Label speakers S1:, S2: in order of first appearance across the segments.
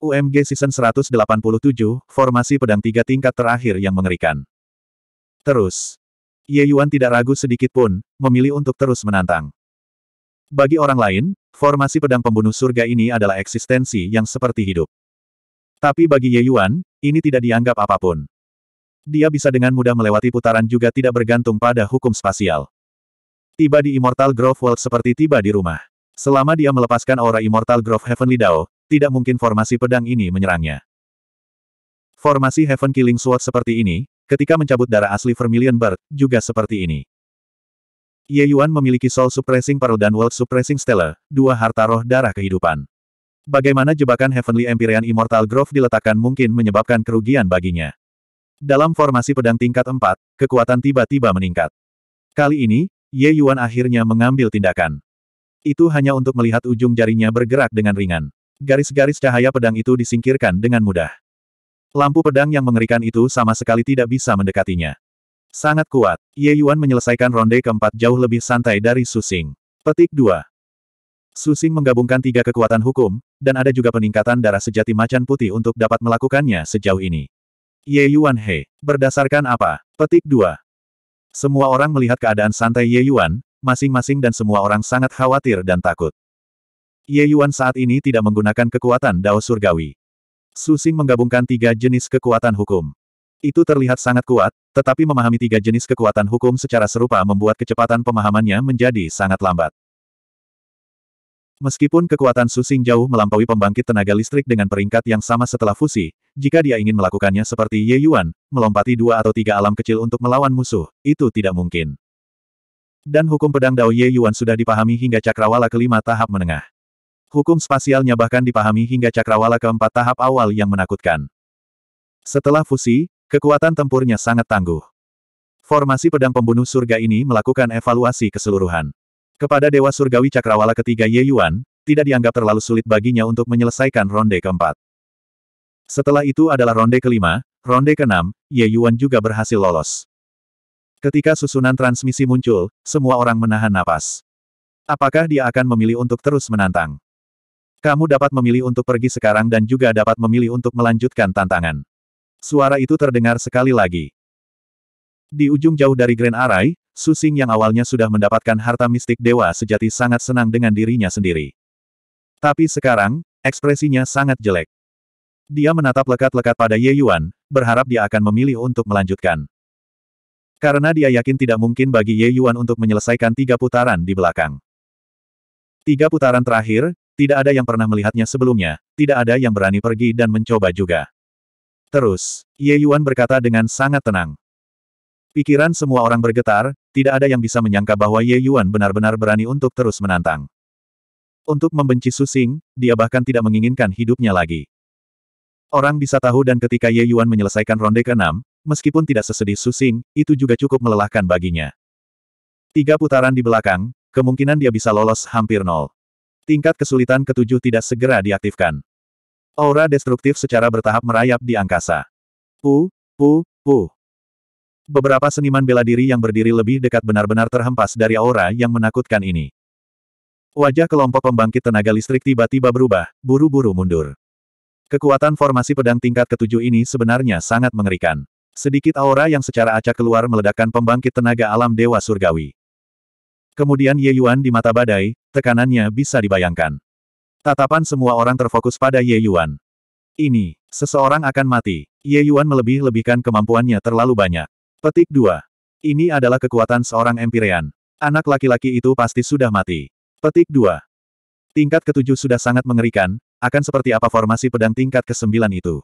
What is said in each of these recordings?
S1: UMG Season 187, formasi pedang tiga tingkat terakhir yang mengerikan. Terus. Ye Yuan tidak ragu sedikit pun, memilih untuk terus menantang. Bagi orang lain, formasi pedang pembunuh surga ini adalah eksistensi yang seperti hidup. Tapi bagi Ye Yuan, ini tidak dianggap apapun. Dia bisa dengan mudah melewati putaran juga tidak bergantung pada hukum spasial. Tiba di Immortal Grove World seperti tiba di rumah. Selama dia melepaskan aura Immortal Grove Heavenly Dao, tidak mungkin formasi pedang ini menyerangnya. Formasi Heaven Killing Sword seperti ini, ketika mencabut darah asli Vermilion Bird, juga seperti ini. Ye Yuan memiliki Soul Suppressing Pearl dan World Suppressing Stellar, dua harta roh darah kehidupan. Bagaimana jebakan Heavenly Empyrean Immortal Grove diletakkan mungkin menyebabkan kerugian baginya. Dalam formasi pedang tingkat 4, kekuatan tiba-tiba meningkat. Kali ini, Ye Yuan akhirnya mengambil tindakan. Itu hanya untuk melihat ujung jarinya bergerak dengan ringan. Garis-garis cahaya pedang itu disingkirkan dengan mudah. Lampu pedang yang mengerikan itu sama sekali tidak bisa mendekatinya. Sangat kuat, Ye Yuan menyelesaikan ronde keempat jauh lebih santai dari Susing. Petik 2. Susing menggabungkan tiga kekuatan hukum, dan ada juga peningkatan darah sejati macan putih untuk dapat melakukannya sejauh ini. Ye Yuan He, berdasarkan apa? Petik 2. Semua orang melihat keadaan santai Ye Yuan, masing-masing dan semua orang sangat khawatir dan takut. Ye Yuan saat ini tidak menggunakan kekuatan Dao Surgawi. Susing menggabungkan tiga jenis kekuatan hukum. Itu terlihat sangat kuat, tetapi memahami tiga jenis kekuatan hukum secara serupa membuat kecepatan pemahamannya menjadi sangat lambat. Meskipun kekuatan Susing jauh melampaui pembangkit tenaga listrik dengan peringkat yang sama setelah fusi, jika dia ingin melakukannya seperti Ye Yuan, melompati dua atau tiga alam kecil untuk melawan musuh, itu tidak mungkin. Dan hukum pedang Dao Ye Yuan sudah dipahami hingga cakrawala kelima tahap menengah. Hukum spasialnya bahkan dipahami hingga cakrawala keempat tahap awal yang menakutkan. Setelah fusi, kekuatan tempurnya sangat tangguh. Formasi pedang pembunuh surga ini melakukan evaluasi keseluruhan. Kepada Dewa Surgawi Cakrawala ketiga Ye Yuan, tidak dianggap terlalu sulit baginya untuk menyelesaikan ronde keempat. Setelah itu adalah ronde kelima, ronde keenam, Ye Yuan juga berhasil lolos. Ketika susunan transmisi muncul, semua orang menahan napas. Apakah dia akan memilih untuk terus menantang? Kamu dapat memilih untuk pergi sekarang dan juga dapat memilih untuk melanjutkan tantangan. Suara itu terdengar sekali lagi. Di ujung jauh dari Grand Arai, Susing yang awalnya sudah mendapatkan harta mistik dewa sejati sangat senang dengan dirinya sendiri. Tapi sekarang, ekspresinya sangat jelek. Dia menatap lekat-lekat pada Ye Yuan, berharap dia akan memilih untuk melanjutkan. Karena dia yakin tidak mungkin bagi Ye Yuan untuk menyelesaikan tiga putaran di belakang. Tiga putaran terakhir, tidak ada yang pernah melihatnya sebelumnya, tidak ada yang berani pergi dan mencoba juga. Terus, Ye Yuan berkata dengan sangat tenang. Pikiran semua orang bergetar, tidak ada yang bisa menyangka bahwa Ye Yuan benar-benar berani untuk terus menantang. Untuk membenci Susing, dia bahkan tidak menginginkan hidupnya lagi. Orang bisa tahu dan ketika Ye Yuan menyelesaikan ronde ke-6, meskipun tidak sesedih Susing, itu juga cukup melelahkan baginya. Tiga putaran di belakang, kemungkinan dia bisa lolos hampir nol. Tingkat kesulitan ketujuh tidak segera diaktifkan. Aura destruktif secara bertahap merayap di angkasa. Pu, pu, pu. Beberapa seniman bela diri yang berdiri lebih dekat benar-benar terhempas dari aura yang menakutkan ini. Wajah kelompok pembangkit tenaga listrik tiba-tiba berubah, buru-buru mundur. Kekuatan formasi pedang tingkat ketujuh ini sebenarnya sangat mengerikan. Sedikit aura yang secara acak keluar meledakkan pembangkit tenaga alam Dewa Surgawi. Kemudian Ye Yuan di mata badai, tekanannya bisa dibayangkan. Tatapan semua orang terfokus pada Ye Yuan. Ini, seseorang akan mati. Ye Yuan melebih-lebihkan kemampuannya terlalu banyak. Petik 2. Ini adalah kekuatan seorang Empyrean. Anak laki-laki itu pasti sudah mati. Petik 2. Tingkat ketujuh sudah sangat mengerikan, akan seperti apa formasi pedang tingkat ke-9 itu.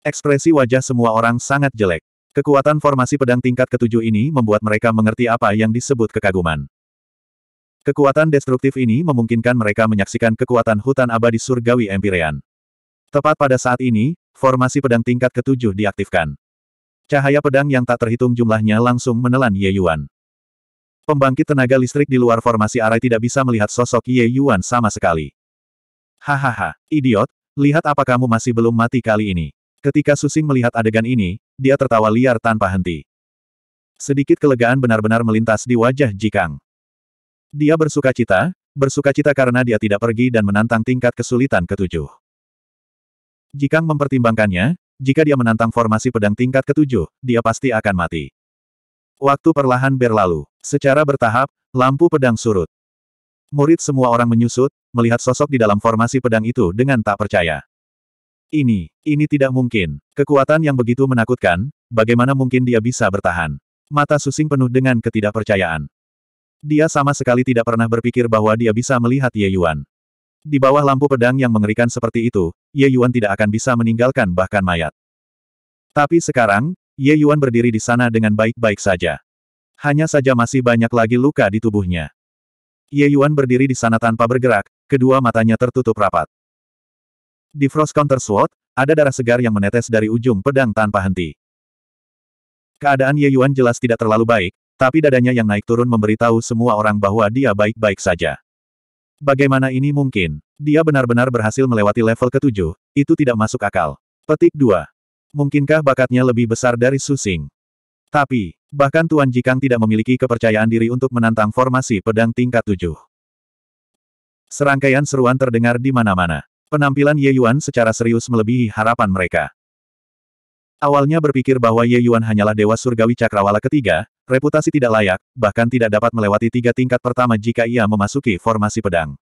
S1: Ekspresi wajah semua orang sangat jelek. Kekuatan formasi pedang tingkat ketujuh ini membuat mereka mengerti apa yang disebut kekaguman. Kekuatan destruktif ini memungkinkan mereka menyaksikan kekuatan hutan abadi surgawi Empirean. Tepat pada saat ini, formasi pedang tingkat ketujuh diaktifkan. Cahaya pedang yang tak terhitung jumlahnya langsung menelan Ye Yuan. Pembangkit tenaga listrik di luar formasi arai tidak bisa melihat sosok Ye Yuan sama sekali. Hahaha, idiot, lihat apa kamu masih belum mati kali ini. Ketika Susing melihat adegan ini, dia tertawa liar tanpa henti. Sedikit kelegaan benar-benar melintas di wajah Jikang. Dia bersuka cita, bersuka cita karena dia tidak pergi dan menantang tingkat kesulitan ketujuh. Jikang mempertimbangkannya, jika dia menantang formasi pedang tingkat ketujuh, dia pasti akan mati. Waktu perlahan berlalu. Secara bertahap, lampu pedang surut. Murid semua orang menyusut, melihat sosok di dalam formasi pedang itu dengan tak percaya. Ini, ini tidak mungkin. Kekuatan yang begitu menakutkan, bagaimana mungkin dia bisa bertahan? Mata Susing penuh dengan ketidakpercayaan. Dia sama sekali tidak pernah berpikir bahwa dia bisa melihat Ye Yuan. Di bawah lampu pedang yang mengerikan seperti itu, Ye Yuan tidak akan bisa meninggalkan bahkan mayat. Tapi sekarang, Ye Yuan berdiri di sana dengan baik-baik saja. Hanya saja masih banyak lagi luka di tubuhnya. Ye Yuan berdiri di sana tanpa bergerak, kedua matanya tertutup rapat. Di Frost Counter Sword, ada darah segar yang menetes dari ujung pedang tanpa henti. Keadaan Ye Yuan jelas tidak terlalu baik, tapi dadanya yang naik turun memberitahu semua orang bahwa dia baik-baik saja. Bagaimana ini mungkin? Dia benar-benar berhasil melewati level ketujuh, itu tidak masuk akal. Petik 2. Mungkinkah bakatnya lebih besar dari Susing? Tapi, bahkan Tuan Jikang tidak memiliki kepercayaan diri untuk menantang formasi pedang tingkat tujuh. Serangkaian seruan terdengar di mana-mana. Penampilan Ye Yuan secara serius melebihi harapan mereka. Awalnya berpikir bahwa Ye Yuan hanyalah Dewa Surgawi Cakrawala ketiga, reputasi tidak layak, bahkan tidak dapat melewati tiga tingkat pertama jika ia memasuki formasi pedang.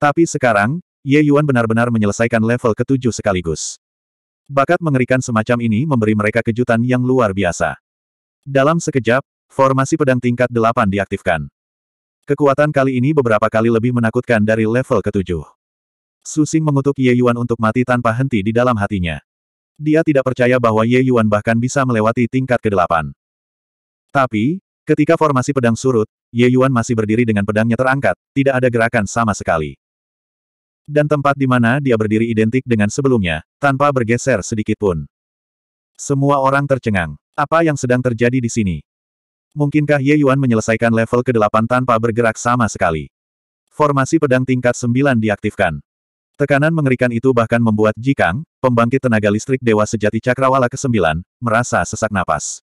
S1: Tapi sekarang, Ye Yuan benar-benar menyelesaikan level ketujuh sekaligus. Bakat mengerikan semacam ini memberi mereka kejutan yang luar biasa. Dalam sekejap, formasi pedang tingkat delapan diaktifkan. Kekuatan kali ini beberapa kali lebih menakutkan dari level ketujuh. Susing mengutuk Ye Yuan untuk mati tanpa henti di dalam hatinya. Dia tidak percaya bahwa Ye Yuan bahkan bisa melewati tingkat ke-8. Tapi, ketika formasi pedang surut, Ye Yuan masih berdiri dengan pedangnya terangkat, tidak ada gerakan sama sekali. Dan tempat di mana dia berdiri identik dengan sebelumnya, tanpa bergeser sedikit pun. Semua orang tercengang. Apa yang sedang terjadi di sini? Mungkinkah Ye Yuan menyelesaikan level ke-8 tanpa bergerak sama sekali? Formasi pedang tingkat 9 diaktifkan. Tekanan mengerikan itu bahkan membuat Jikang, pembangkit tenaga listrik Dewa Sejati Cakrawala ke-9, merasa sesak napas.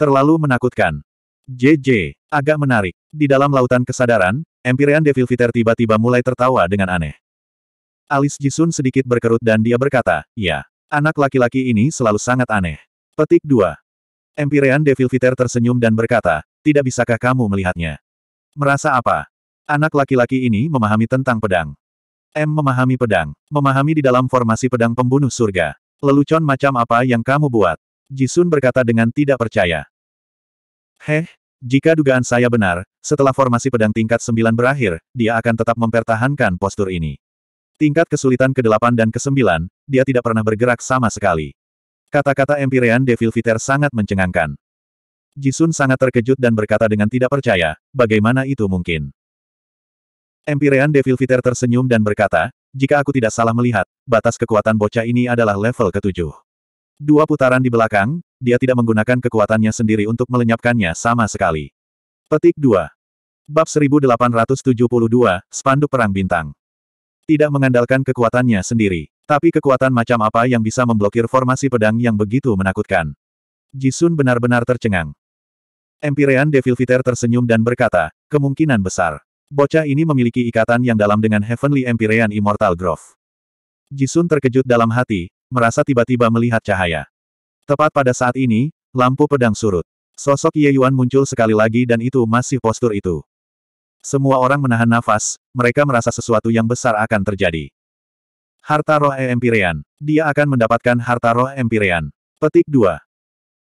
S1: Terlalu menakutkan. JJ, agak menarik. Di dalam lautan kesadaran, Empyrean Devil Fitter tiba-tiba mulai tertawa dengan aneh. Alis Jisun sedikit berkerut dan dia berkata, ya, anak laki-laki ini selalu sangat aneh. Petik 2. Empyrean Devil Fitter tersenyum dan berkata, tidak bisakah kamu melihatnya? Merasa apa? Anak laki-laki ini memahami tentang pedang. M memahami pedang. Memahami di dalam formasi pedang pembunuh surga. Lelucon macam apa yang kamu buat? Jisun berkata dengan tidak percaya. Heh, jika dugaan saya benar, setelah formasi pedang tingkat 9 berakhir, dia akan tetap mempertahankan postur ini. Tingkat kesulitan ke-8 dan ke-9, dia tidak pernah bergerak sama sekali. Kata-kata Empyrean Devil Viter sangat mencengangkan. Jisun sangat terkejut dan berkata dengan tidak percaya, bagaimana itu mungkin? Empirean Devil Viter tersenyum dan berkata, jika aku tidak salah melihat, batas kekuatan bocah ini adalah level ketujuh. Dua putaran di belakang, dia tidak menggunakan kekuatannya sendiri untuk melenyapkannya sama sekali. Petik 2. Bab 1872, Spanduk Perang Bintang. Tidak mengandalkan kekuatannya sendiri, tapi kekuatan macam apa yang bisa memblokir formasi pedang yang begitu menakutkan. Jisun benar-benar tercengang. Empirean Devil Viter tersenyum dan berkata, kemungkinan besar. Bocah ini memiliki ikatan yang dalam dengan Heavenly Empyrean Immortal Grove. Jisun terkejut dalam hati, merasa tiba-tiba melihat cahaya. Tepat pada saat ini, lampu pedang surut. Sosok Ye Yuan muncul sekali lagi dan itu masih postur itu. Semua orang menahan nafas, mereka merasa sesuatu yang besar akan terjadi. Harta roh Empyrean. Dia akan mendapatkan harta roh Empyrean. Petik 2.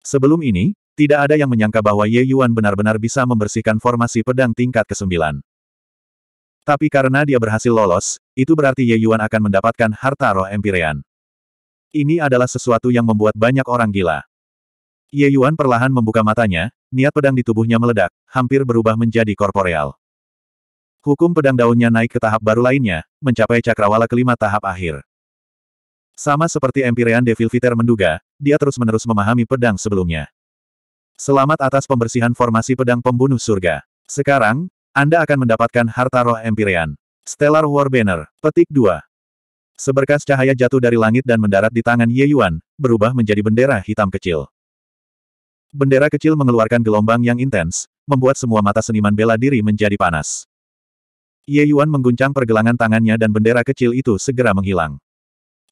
S1: Sebelum ini, tidak ada yang menyangka bahwa Ye Yuan benar-benar bisa membersihkan formasi pedang tingkat ke-9. Tapi karena dia berhasil lolos, itu berarti Ye Yuan akan mendapatkan harta roh Empyrean. Ini adalah sesuatu yang membuat banyak orang gila. Ye Yuan perlahan membuka matanya, niat pedang di tubuhnya meledak, hampir berubah menjadi korporeal. Hukum pedang daunnya naik ke tahap baru lainnya, mencapai cakrawala kelima tahap akhir. Sama seperti Empyrean Devil Viter menduga, dia terus-menerus memahami pedang sebelumnya. Selamat atas pembersihan formasi pedang pembunuh surga. Sekarang, anda akan mendapatkan harta roh Empyrean. Stellar War Banner, petik 2. Seberkas cahaya jatuh dari langit dan mendarat di tangan Ye Yuan, berubah menjadi bendera hitam kecil. Bendera kecil mengeluarkan gelombang yang intens, membuat semua mata seniman bela diri menjadi panas. Ye Yuan mengguncang pergelangan tangannya dan bendera kecil itu segera menghilang.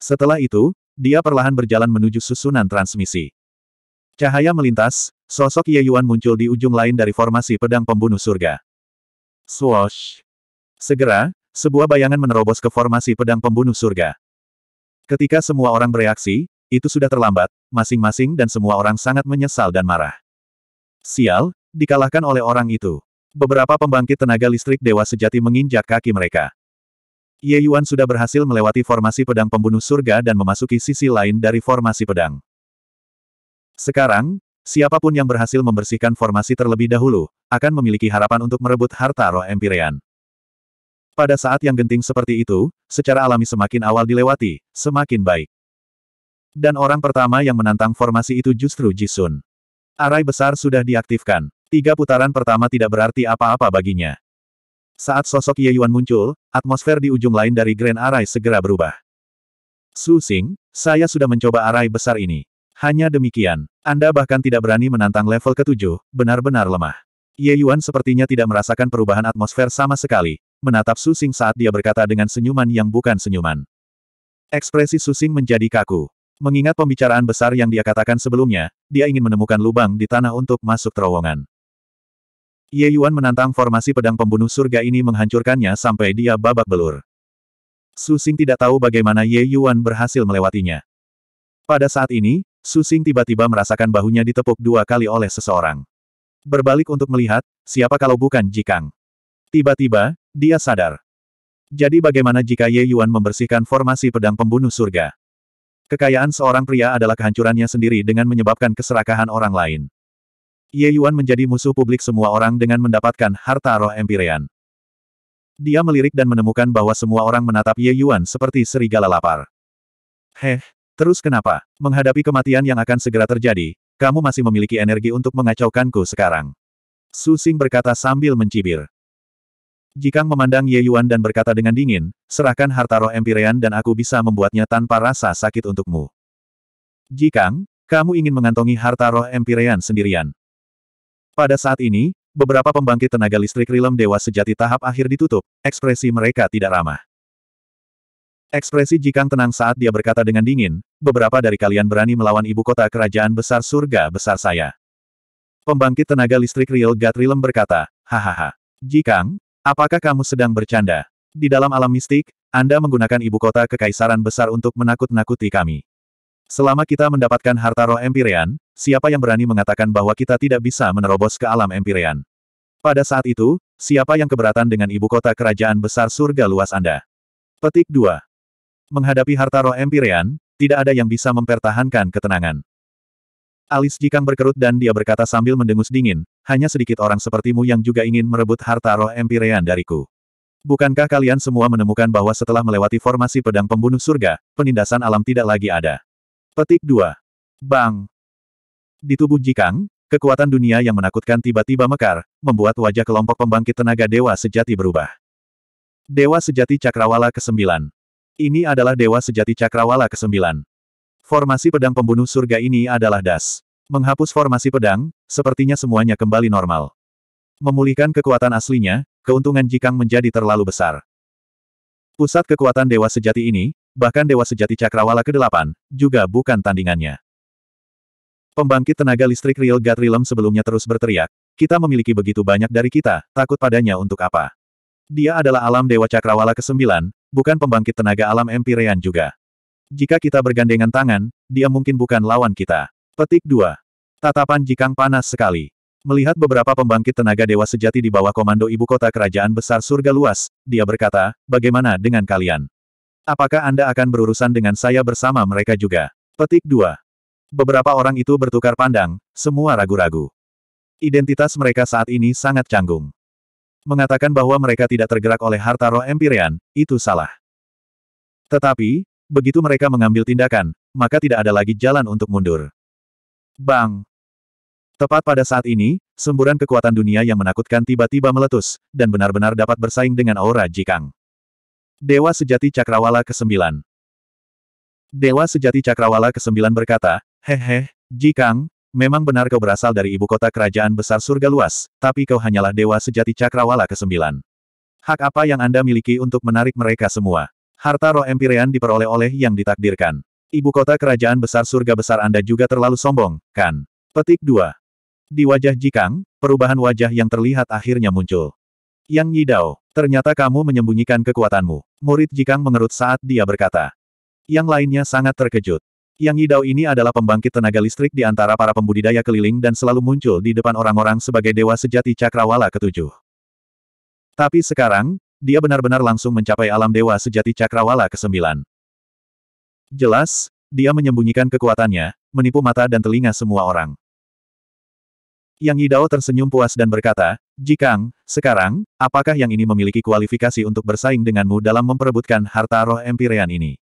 S1: Setelah itu, dia perlahan berjalan menuju susunan transmisi. Cahaya melintas, sosok Ye Yuan muncul di ujung lain dari formasi pedang pembunuh surga. Swoosh! Segera, sebuah bayangan menerobos ke formasi pedang pembunuh surga. Ketika semua orang bereaksi, itu sudah terlambat, masing-masing dan semua orang sangat menyesal dan marah. Sial, dikalahkan oleh orang itu. Beberapa pembangkit tenaga listrik dewa sejati menginjak kaki mereka. Ye Yuan sudah berhasil melewati formasi pedang pembunuh surga dan memasuki sisi lain dari formasi pedang. Sekarang, Siapapun yang berhasil membersihkan formasi terlebih dahulu, akan memiliki harapan untuk merebut harta roh Empirean. Pada saat yang genting seperti itu, secara alami semakin awal dilewati, semakin baik. Dan orang pertama yang menantang formasi itu justru Jisun. Arai besar sudah diaktifkan. Tiga putaran pertama tidak berarti apa-apa baginya. Saat sosok Ye Yuan muncul, atmosfer di ujung lain dari Grand Arai segera berubah. Su Xing, saya sudah mencoba arai besar ini. Hanya demikian, Anda bahkan tidak berani menantang level ketujuh, benar-benar lemah. Ye Yuan sepertinya tidak merasakan perubahan atmosfer sama sekali, menatap Su Susing saat dia berkata dengan senyuman yang bukan senyuman. Ekspresi Su Susing menjadi kaku. Mengingat pembicaraan besar yang dia katakan sebelumnya, dia ingin menemukan lubang di tanah untuk masuk terowongan. Ye Yuan menantang formasi pedang pembunuh surga ini menghancurkannya sampai dia babak belur. Su Susing tidak tahu bagaimana Ye Yuan berhasil melewatinya. Pada saat ini, Susing tiba-tiba merasakan bahunya ditepuk dua kali oleh seseorang. Berbalik untuk melihat, siapa kalau bukan Jikang. Tiba-tiba, dia sadar. Jadi bagaimana jika Ye Yuan membersihkan formasi pedang pembunuh surga? Kekayaan seorang pria adalah kehancurannya sendiri dengan menyebabkan keserakahan orang lain. Ye Yuan menjadi musuh publik semua orang dengan mendapatkan harta roh Empyrean. Dia melirik dan menemukan bahwa semua orang menatap Ye Yuan seperti serigala lapar. Heh, Terus kenapa? Menghadapi kematian yang akan segera terjadi, kamu masih memiliki energi untuk mengacaukanku sekarang. Su Xing berkata sambil mencibir. Jikang memandang Ye Yuan dan berkata dengan dingin, serahkan harta roh Empyrean dan aku bisa membuatnya tanpa rasa sakit untukmu. Jikang, kamu ingin mengantongi harta roh Empyrean sendirian. Pada saat ini, beberapa pembangkit tenaga listrik Rilem Dewa Sejati tahap akhir ditutup, ekspresi mereka tidak ramah. Ekspresi Jikang tenang saat dia berkata dengan dingin, beberapa dari kalian berani melawan ibu kota kerajaan besar surga besar saya. Pembangkit tenaga listrik Real God berkata, hahaha. Jikang, apakah kamu sedang bercanda? Di dalam alam mistik, Anda menggunakan ibu kota kekaisaran besar untuk menakut-nakuti kami. Selama kita mendapatkan harta roh Empyrean, siapa yang berani mengatakan bahwa kita tidak bisa menerobos ke alam Empyrean? Pada saat itu, siapa yang keberatan dengan ibu kota kerajaan besar surga luas Anda? Petik 2. Menghadapi harta roh Empyrean, tidak ada yang bisa mempertahankan ketenangan. Alis Jikang berkerut dan dia berkata sambil mendengus dingin, hanya sedikit orang sepertimu yang juga ingin merebut harta roh Empyrean dariku. Bukankah kalian semua menemukan bahwa setelah melewati formasi pedang pembunuh surga, penindasan alam tidak lagi ada? Petik 2. Bang! Di tubuh Jikang, Kekuatan dunia yang menakutkan tiba-tiba mekar, membuat wajah kelompok pembangkit tenaga dewa sejati berubah. Dewa sejati Cakrawala ke-9 ini adalah Dewa Sejati Cakrawala ke-9. Formasi pedang pembunuh surga ini adalah das. Menghapus formasi pedang, sepertinya semuanya kembali normal. Memulihkan kekuatan aslinya, keuntungan Jikang menjadi terlalu besar. Pusat kekuatan Dewa Sejati ini, bahkan Dewa Sejati Cakrawala ke-8, juga bukan tandingannya. Pembangkit tenaga listrik Real God Realm sebelumnya terus berteriak, kita memiliki begitu banyak dari kita, takut padanya untuk apa? Dia adalah alam Dewa Cakrawala ke-9, bukan pembangkit tenaga alam Empyrean juga. Jika kita bergandengan tangan, dia mungkin bukan lawan kita. Petik 2. Tatapan Jikang panas sekali. Melihat beberapa pembangkit tenaga dewa sejati di bawah komando ibu kota kerajaan besar surga luas, dia berkata, bagaimana dengan kalian? Apakah Anda akan berurusan dengan saya bersama mereka juga? Petik 2. Beberapa orang itu bertukar pandang, semua ragu-ragu. Identitas mereka saat ini sangat canggung mengatakan bahwa mereka tidak tergerak oleh harta roh Empyrean, itu salah. Tetapi, begitu mereka mengambil tindakan, maka tidak ada lagi jalan untuk mundur. Bang! Tepat pada saat ini, semburan kekuatan dunia yang menakutkan tiba-tiba meletus, dan benar-benar dapat bersaing dengan aura Jikang. Dewa Sejati Cakrawala ke-9 Dewa Sejati Cakrawala ke-9 berkata, Hehe, Jikang, Memang benar kau berasal dari ibu kota kerajaan besar surga luas, tapi kau hanyalah dewa sejati cakrawala ke-9. Hak apa yang Anda miliki untuk menarik mereka semua? Harta roh empirean diperoleh oleh yang ditakdirkan. Ibu kota kerajaan besar surga besar Anda juga terlalu sombong, kan? Petik 2. Di wajah Jikang, perubahan wajah yang terlihat akhirnya muncul. Yang Yidao, ternyata kamu menyembunyikan kekuatanmu. Murid Jikang mengerut saat dia berkata. Yang lainnya sangat terkejut. Yang Yidao ini adalah pembangkit tenaga listrik di antara para pembudidaya keliling dan selalu muncul di depan orang-orang sebagai dewa sejati cakrawala ketujuh. Tapi sekarang, dia benar-benar langsung mencapai alam dewa sejati cakrawala kesembilan. Jelas, dia menyembunyikan kekuatannya, menipu mata dan telinga semua orang. Yang Yidao tersenyum puas dan berkata, Jikang, sekarang, apakah yang ini memiliki kualifikasi untuk bersaing denganmu dalam memperebutkan harta roh Empirean ini?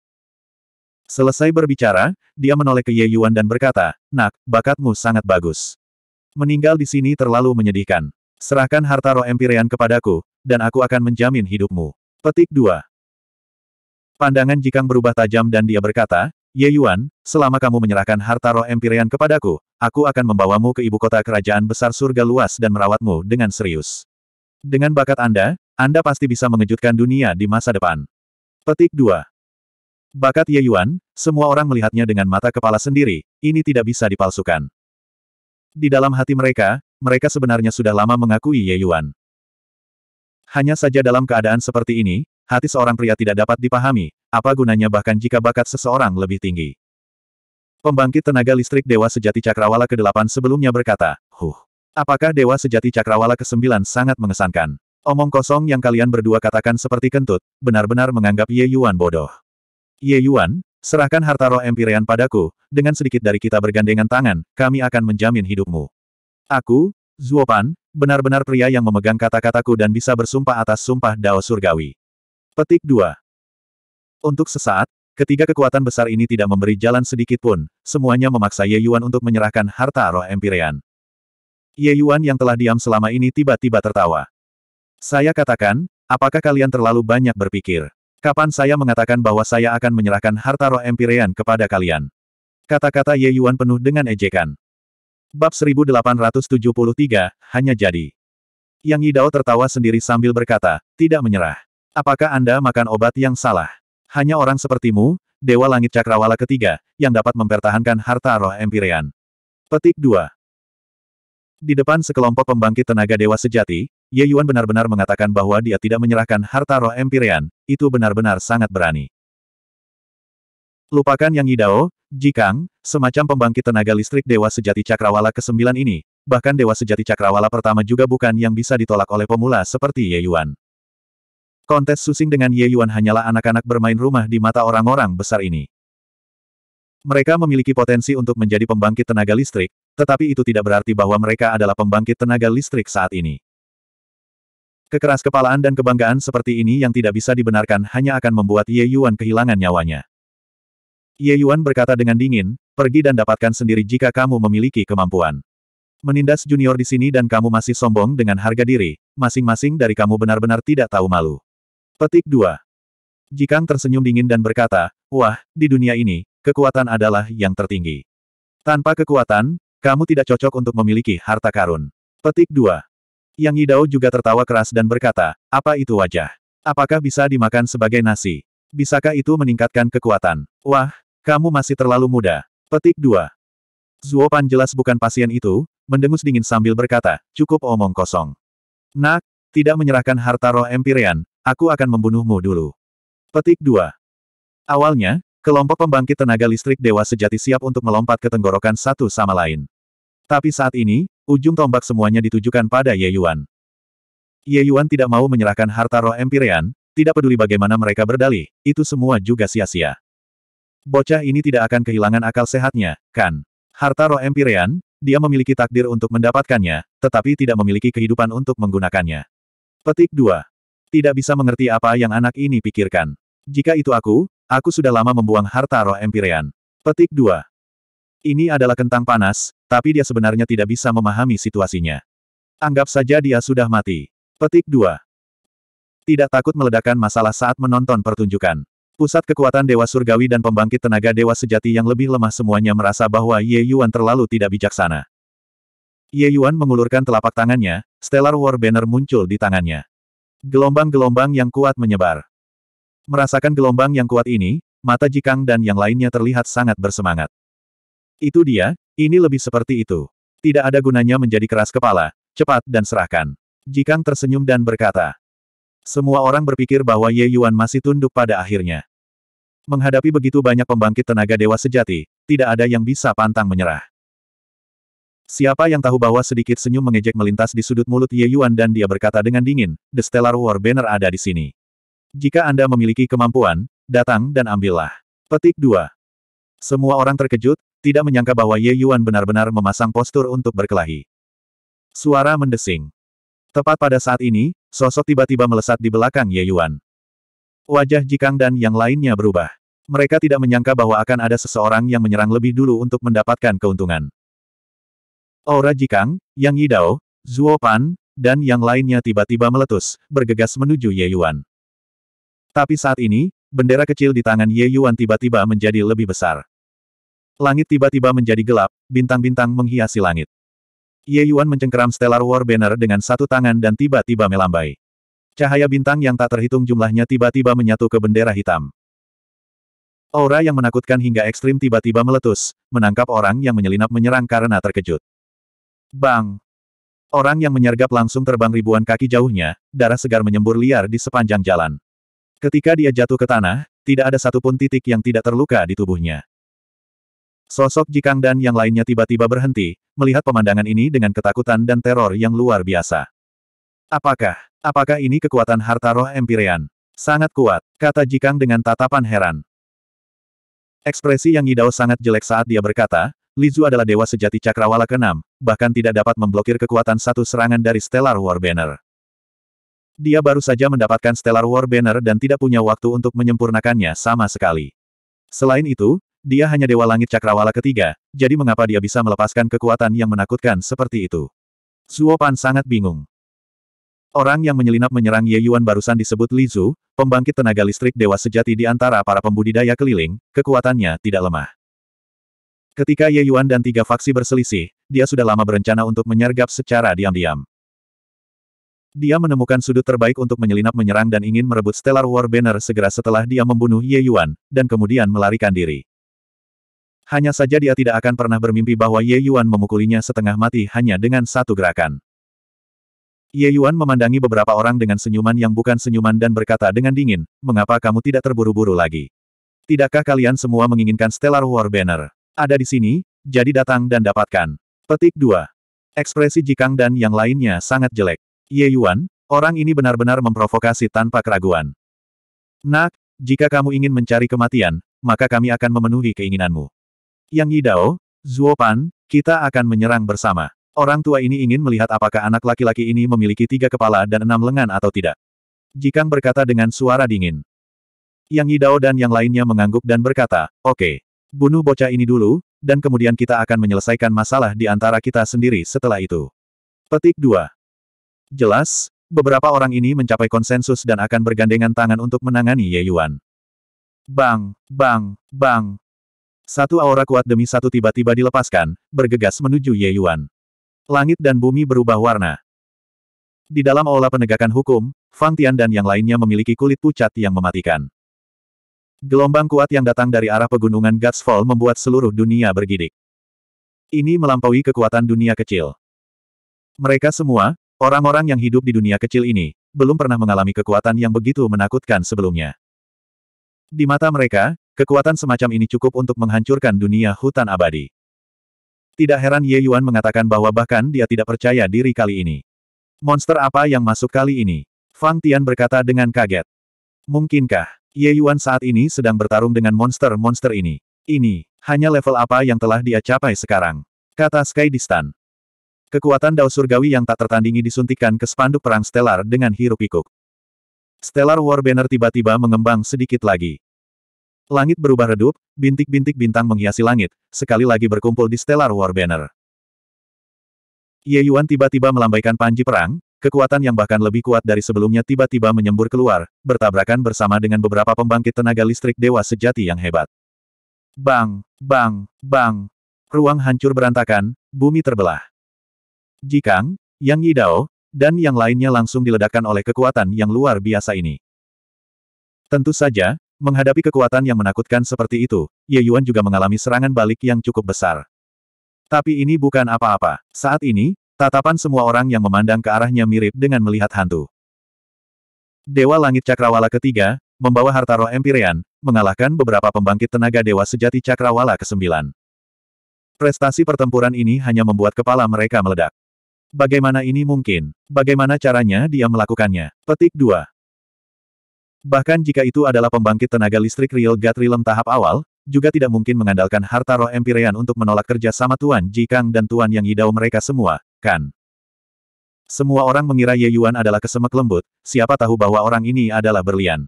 S1: Selesai berbicara, dia menoleh ke Ye Yuan dan berkata, Nak, bakatmu sangat bagus. Meninggal di sini terlalu menyedihkan. Serahkan harta roh empirian kepadaku, dan aku akan menjamin hidupmu. Petik 2. Pandangan Jikang berubah tajam dan dia berkata, Ye Yuan, selama kamu menyerahkan harta roh empirian kepadaku, aku akan membawamu ke ibu kota kerajaan besar surga luas dan merawatmu dengan serius. Dengan bakat Anda, Anda pasti bisa mengejutkan dunia di masa depan. Petik 2. Bakat Ye Yuan, semua orang melihatnya dengan mata kepala sendiri, ini tidak bisa dipalsukan. Di dalam hati mereka, mereka sebenarnya sudah lama mengakui Ye Yuan. Hanya saja dalam keadaan seperti ini, hati seorang pria tidak dapat dipahami, apa gunanya bahkan jika bakat seseorang lebih tinggi. Pembangkit tenaga listrik Dewa Sejati Cakrawala ke-8 sebelumnya berkata, Huh, apakah Dewa Sejati Cakrawala ke-9 sangat mengesankan? Omong kosong yang kalian berdua katakan seperti kentut, benar-benar menganggap Ye Yuan bodoh. Ye Yuan, serahkan harta roh Empyrean padaku, dengan sedikit dari kita bergandengan tangan, kami akan menjamin hidupmu. Aku, Zuopan, benar-benar pria yang memegang kata-kataku dan bisa bersumpah atas sumpah Dao Surgawi. Petik 2. Untuk sesaat, ketiga kekuatan besar ini tidak memberi jalan sedikit pun, semuanya memaksa Ye Yuan untuk menyerahkan harta roh Empyrean. Ye Yuan yang telah diam selama ini tiba-tiba tertawa. Saya katakan, apakah kalian terlalu banyak berpikir? Kapan saya mengatakan bahwa saya akan menyerahkan harta roh Empyrean kepada kalian? Kata-kata Ye Yuan penuh dengan ejekan. Bab 1873, hanya jadi. Yang Yidao tertawa sendiri sambil berkata, tidak menyerah. Apakah Anda makan obat yang salah? Hanya orang sepertimu, Dewa Langit Cakrawala ketiga, yang dapat mempertahankan harta roh Empyrean. Petik 2. Di depan sekelompok pembangkit tenaga dewa sejati, Ye Yuan benar-benar mengatakan bahwa dia tidak menyerahkan harta roh Empyrean, itu benar-benar sangat berani. Lupakan Yang Yidao, Jikang, semacam pembangkit tenaga listrik Dewa Sejati Cakrawala ke-9 ini, bahkan Dewa Sejati Cakrawala pertama juga bukan yang bisa ditolak oleh pemula seperti Ye Yuan. Kontes susing dengan Ye Yuan hanyalah anak-anak bermain rumah di mata orang-orang besar ini. Mereka memiliki potensi untuk menjadi pembangkit tenaga listrik, tetapi itu tidak berarti bahwa mereka adalah pembangkit tenaga listrik saat ini. Kekeras kepalaan dan kebanggaan seperti ini yang tidak bisa dibenarkan hanya akan membuat Ye Yuan kehilangan nyawanya. Ye Yuan berkata dengan dingin, pergi dan dapatkan sendiri jika kamu memiliki kemampuan. Menindas junior di sini dan kamu masih sombong dengan harga diri, masing-masing dari kamu benar-benar tidak tahu malu. Petik 2. Jikang tersenyum dingin dan berkata, wah, di dunia ini, kekuatan adalah yang tertinggi. Tanpa kekuatan, kamu tidak cocok untuk memiliki harta karun. Petik 2. Yang Yidao juga tertawa keras dan berkata, apa itu wajah? Apakah bisa dimakan sebagai nasi? Bisakah itu meningkatkan kekuatan? Wah, kamu masih terlalu muda. Petik 2. Zuopan jelas bukan pasien itu, mendengus dingin sambil berkata, cukup omong kosong. Nak, tidak menyerahkan harta roh Empirean, aku akan membunuhmu dulu. Petik 2. Awalnya, Kelompok pembangkit tenaga listrik dewa sejati siap untuk melompat ke tenggorokan satu sama lain. Tapi saat ini, ujung tombak semuanya ditujukan pada Ye Yuan. Ye Yuan tidak mau menyerahkan harta roh Empyrean, tidak peduli bagaimana mereka berdalih, itu semua juga sia-sia. Bocah ini tidak akan kehilangan akal sehatnya, kan? Harta roh Empyrean, dia memiliki takdir untuk mendapatkannya, tetapi tidak memiliki kehidupan untuk menggunakannya. Petik 2. Tidak bisa mengerti apa yang anak ini pikirkan. Jika itu aku, Aku sudah lama membuang harta roh Empirean. Petik 2. Ini adalah kentang panas, tapi dia sebenarnya tidak bisa memahami situasinya. Anggap saja dia sudah mati. Petik 2. Tidak takut meledakkan masalah saat menonton pertunjukan. Pusat kekuatan Dewa Surgawi dan pembangkit tenaga Dewa Sejati yang lebih lemah semuanya merasa bahwa Ye Yuan terlalu tidak bijaksana. Ye Yuan mengulurkan telapak tangannya, Stellar War Banner muncul di tangannya. Gelombang-gelombang yang kuat menyebar. Merasakan gelombang yang kuat ini, mata Jikang dan yang lainnya terlihat sangat bersemangat. Itu dia, ini lebih seperti itu. Tidak ada gunanya menjadi keras kepala, cepat dan serahkan. Jikang tersenyum dan berkata. Semua orang berpikir bahwa Ye Yuan masih tunduk pada akhirnya. Menghadapi begitu banyak pembangkit tenaga dewa sejati, tidak ada yang bisa pantang menyerah. Siapa yang tahu bahwa sedikit senyum mengejek melintas di sudut mulut Ye Yuan dan dia berkata dengan dingin, The Stellar War Banner ada di sini. Jika Anda memiliki kemampuan, datang dan ambillah. Petik 2. Semua orang terkejut, tidak menyangka bahwa Ye Yuan benar-benar memasang postur untuk berkelahi. Suara mendesing. Tepat pada saat ini, sosok tiba-tiba melesat di belakang Ye Yuan. Wajah Jikang dan yang lainnya berubah. Mereka tidak menyangka bahwa akan ada seseorang yang menyerang lebih dulu untuk mendapatkan keuntungan. Aura Jikang, Yang Yidao, Zuo Pan, dan yang lainnya tiba-tiba meletus, bergegas menuju Ye Yuan. Tapi saat ini, bendera kecil di tangan Ye Yuan tiba-tiba menjadi lebih besar. Langit tiba-tiba menjadi gelap, bintang-bintang menghiasi langit. Ye Yuan mencengkeram Stellar War Banner dengan satu tangan dan tiba-tiba melambai. Cahaya bintang yang tak terhitung jumlahnya tiba-tiba menyatu ke bendera hitam. Aura yang menakutkan hingga ekstrim tiba-tiba meletus, menangkap orang yang menyelinap menyerang karena terkejut. Bang! Orang yang menyergap langsung terbang ribuan kaki jauhnya, darah segar menyembur liar di sepanjang jalan. Ketika dia jatuh ke tanah, tidak ada satupun titik yang tidak terluka di tubuhnya. Sosok Jikang dan yang lainnya tiba-tiba berhenti, melihat pemandangan ini dengan ketakutan dan teror yang luar biasa. Apakah, apakah ini kekuatan harta roh Empyrean? Sangat kuat, kata Jikang dengan tatapan heran. Ekspresi yang Yidao sangat jelek saat dia berkata, Lizu adalah dewa sejati cakrawala keenam, bahkan tidak dapat memblokir kekuatan satu serangan dari Stellar War Banner. Dia baru saja mendapatkan Stellar War Banner dan tidak punya waktu untuk menyempurnakannya sama sekali. Selain itu, dia hanya Dewa Langit Cakrawala ketiga, jadi mengapa dia bisa melepaskan kekuatan yang menakutkan seperti itu? Suopan sangat bingung. Orang yang menyelinap menyerang Ye Yuan barusan disebut Li Zhu, pembangkit tenaga listrik dewa sejati di antara para pembudidaya keliling, kekuatannya tidak lemah. Ketika Ye Yuan dan tiga faksi berselisih, dia sudah lama berencana untuk menyergap secara diam-diam. Dia menemukan sudut terbaik untuk menyelinap menyerang dan ingin merebut Stellar War Banner segera setelah dia membunuh Ye Yuan, dan kemudian melarikan diri. Hanya saja dia tidak akan pernah bermimpi bahwa Ye Yuan memukulinya setengah mati hanya dengan satu gerakan. Ye Yuan memandangi beberapa orang dengan senyuman yang bukan senyuman dan berkata dengan dingin, mengapa kamu tidak terburu-buru lagi? Tidakkah kalian semua menginginkan Stellar War Banner? Ada di sini, jadi datang dan dapatkan. Petik 2. Ekspresi Jikang dan yang lainnya sangat jelek. Ye Yuan, orang ini benar-benar memprovokasi tanpa keraguan. Nak, jika kamu ingin mencari kematian, maka kami akan memenuhi keinginanmu. Yang Yidao, Pan, kita akan menyerang bersama. Orang tua ini ingin melihat apakah anak laki-laki ini memiliki tiga kepala dan enam lengan atau tidak. Jikang berkata dengan suara dingin. Yang Yidao dan yang lainnya mengangguk dan berkata, oke, okay, bunuh bocah ini dulu, dan kemudian kita akan menyelesaikan masalah di antara kita sendiri setelah itu. Petik 2. Jelas, beberapa orang ini mencapai konsensus dan akan bergandengan tangan untuk menangani Ye Yuan. Bang, bang, bang. Satu aura kuat demi satu tiba-tiba dilepaskan, bergegas menuju Ye Yuan. Langit dan bumi berubah warna. Di dalam aula penegakan hukum, Fang Tian dan yang lainnya memiliki kulit pucat yang mematikan. Gelombang kuat yang datang dari arah pegunungan Gutsfall membuat seluruh dunia bergidik. Ini melampaui kekuatan dunia kecil. Mereka semua, Orang-orang yang hidup di dunia kecil ini, belum pernah mengalami kekuatan yang begitu menakutkan sebelumnya. Di mata mereka, kekuatan semacam ini cukup untuk menghancurkan dunia hutan abadi. Tidak heran Ye Yuan mengatakan bahwa bahkan dia tidak percaya diri kali ini. Monster apa yang masuk kali ini? Fang Tian berkata dengan kaget. Mungkinkah, Ye Yuan saat ini sedang bertarung dengan monster-monster ini? Ini, hanya level apa yang telah dia capai sekarang? Kata Sky Distant. Kekuatan Dao Surgawi yang tak tertandingi disuntikan ke spanduk perang Stellar dengan hiruk-pikuk. Stellar War Banner tiba-tiba mengembang sedikit lagi. Langit berubah redup, bintik-bintik bintang menghiasi langit, sekali lagi berkumpul di Stellar War Banner. Ye Yuan tiba-tiba melambaikan panji perang, kekuatan yang bahkan lebih kuat dari sebelumnya tiba-tiba menyembur keluar, bertabrakan bersama dengan beberapa pembangkit tenaga listrik dewa sejati yang hebat. Bang, bang, bang. Ruang hancur berantakan, bumi terbelah. Jikang, Yang Yidao, dan yang lainnya langsung diledakkan oleh kekuatan yang luar biasa ini. Tentu saja, menghadapi kekuatan yang menakutkan seperti itu, Ye Yuan juga mengalami serangan balik yang cukup besar. Tapi ini bukan apa-apa. Saat ini, tatapan semua orang yang memandang ke arahnya mirip dengan melihat hantu. Dewa Langit Cakrawala ketiga, membawa harta roh Empyrean, mengalahkan beberapa pembangkit tenaga Dewa Sejati Cakrawala ke-9. Prestasi pertempuran ini hanya membuat kepala mereka meledak. Bagaimana ini mungkin? Bagaimana caranya dia melakukannya? Petik 2. Bahkan jika itu adalah pembangkit tenaga listrik Real God Realm tahap awal, juga tidak mungkin mengandalkan harta roh Empyrean untuk menolak kerja sama Tuan Ji Kang dan Tuan Yang yidao mereka semua, kan? Semua orang mengira Ye Yuan adalah kesemek lembut, siapa tahu bahwa orang ini adalah berlian.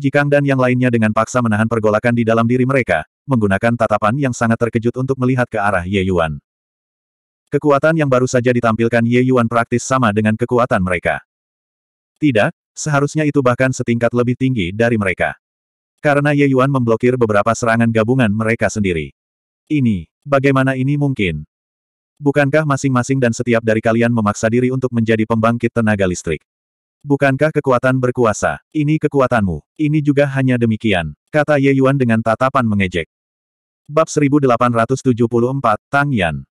S1: Ji Kang dan yang lainnya dengan paksa menahan pergolakan di dalam diri mereka, menggunakan tatapan yang sangat terkejut untuk melihat ke arah Ye Yuan. Kekuatan yang baru saja ditampilkan Ye Yuan praktis sama dengan kekuatan mereka. Tidak, seharusnya itu bahkan setingkat lebih tinggi dari mereka. Karena Ye Yuan memblokir beberapa serangan gabungan mereka sendiri. Ini, bagaimana ini mungkin? Bukankah masing-masing dan setiap dari kalian memaksa diri untuk menjadi pembangkit tenaga listrik? Bukankah kekuatan berkuasa? Ini kekuatanmu. Ini juga hanya demikian, kata Ye Yuan dengan tatapan mengejek. Bab 1874, Tang Yan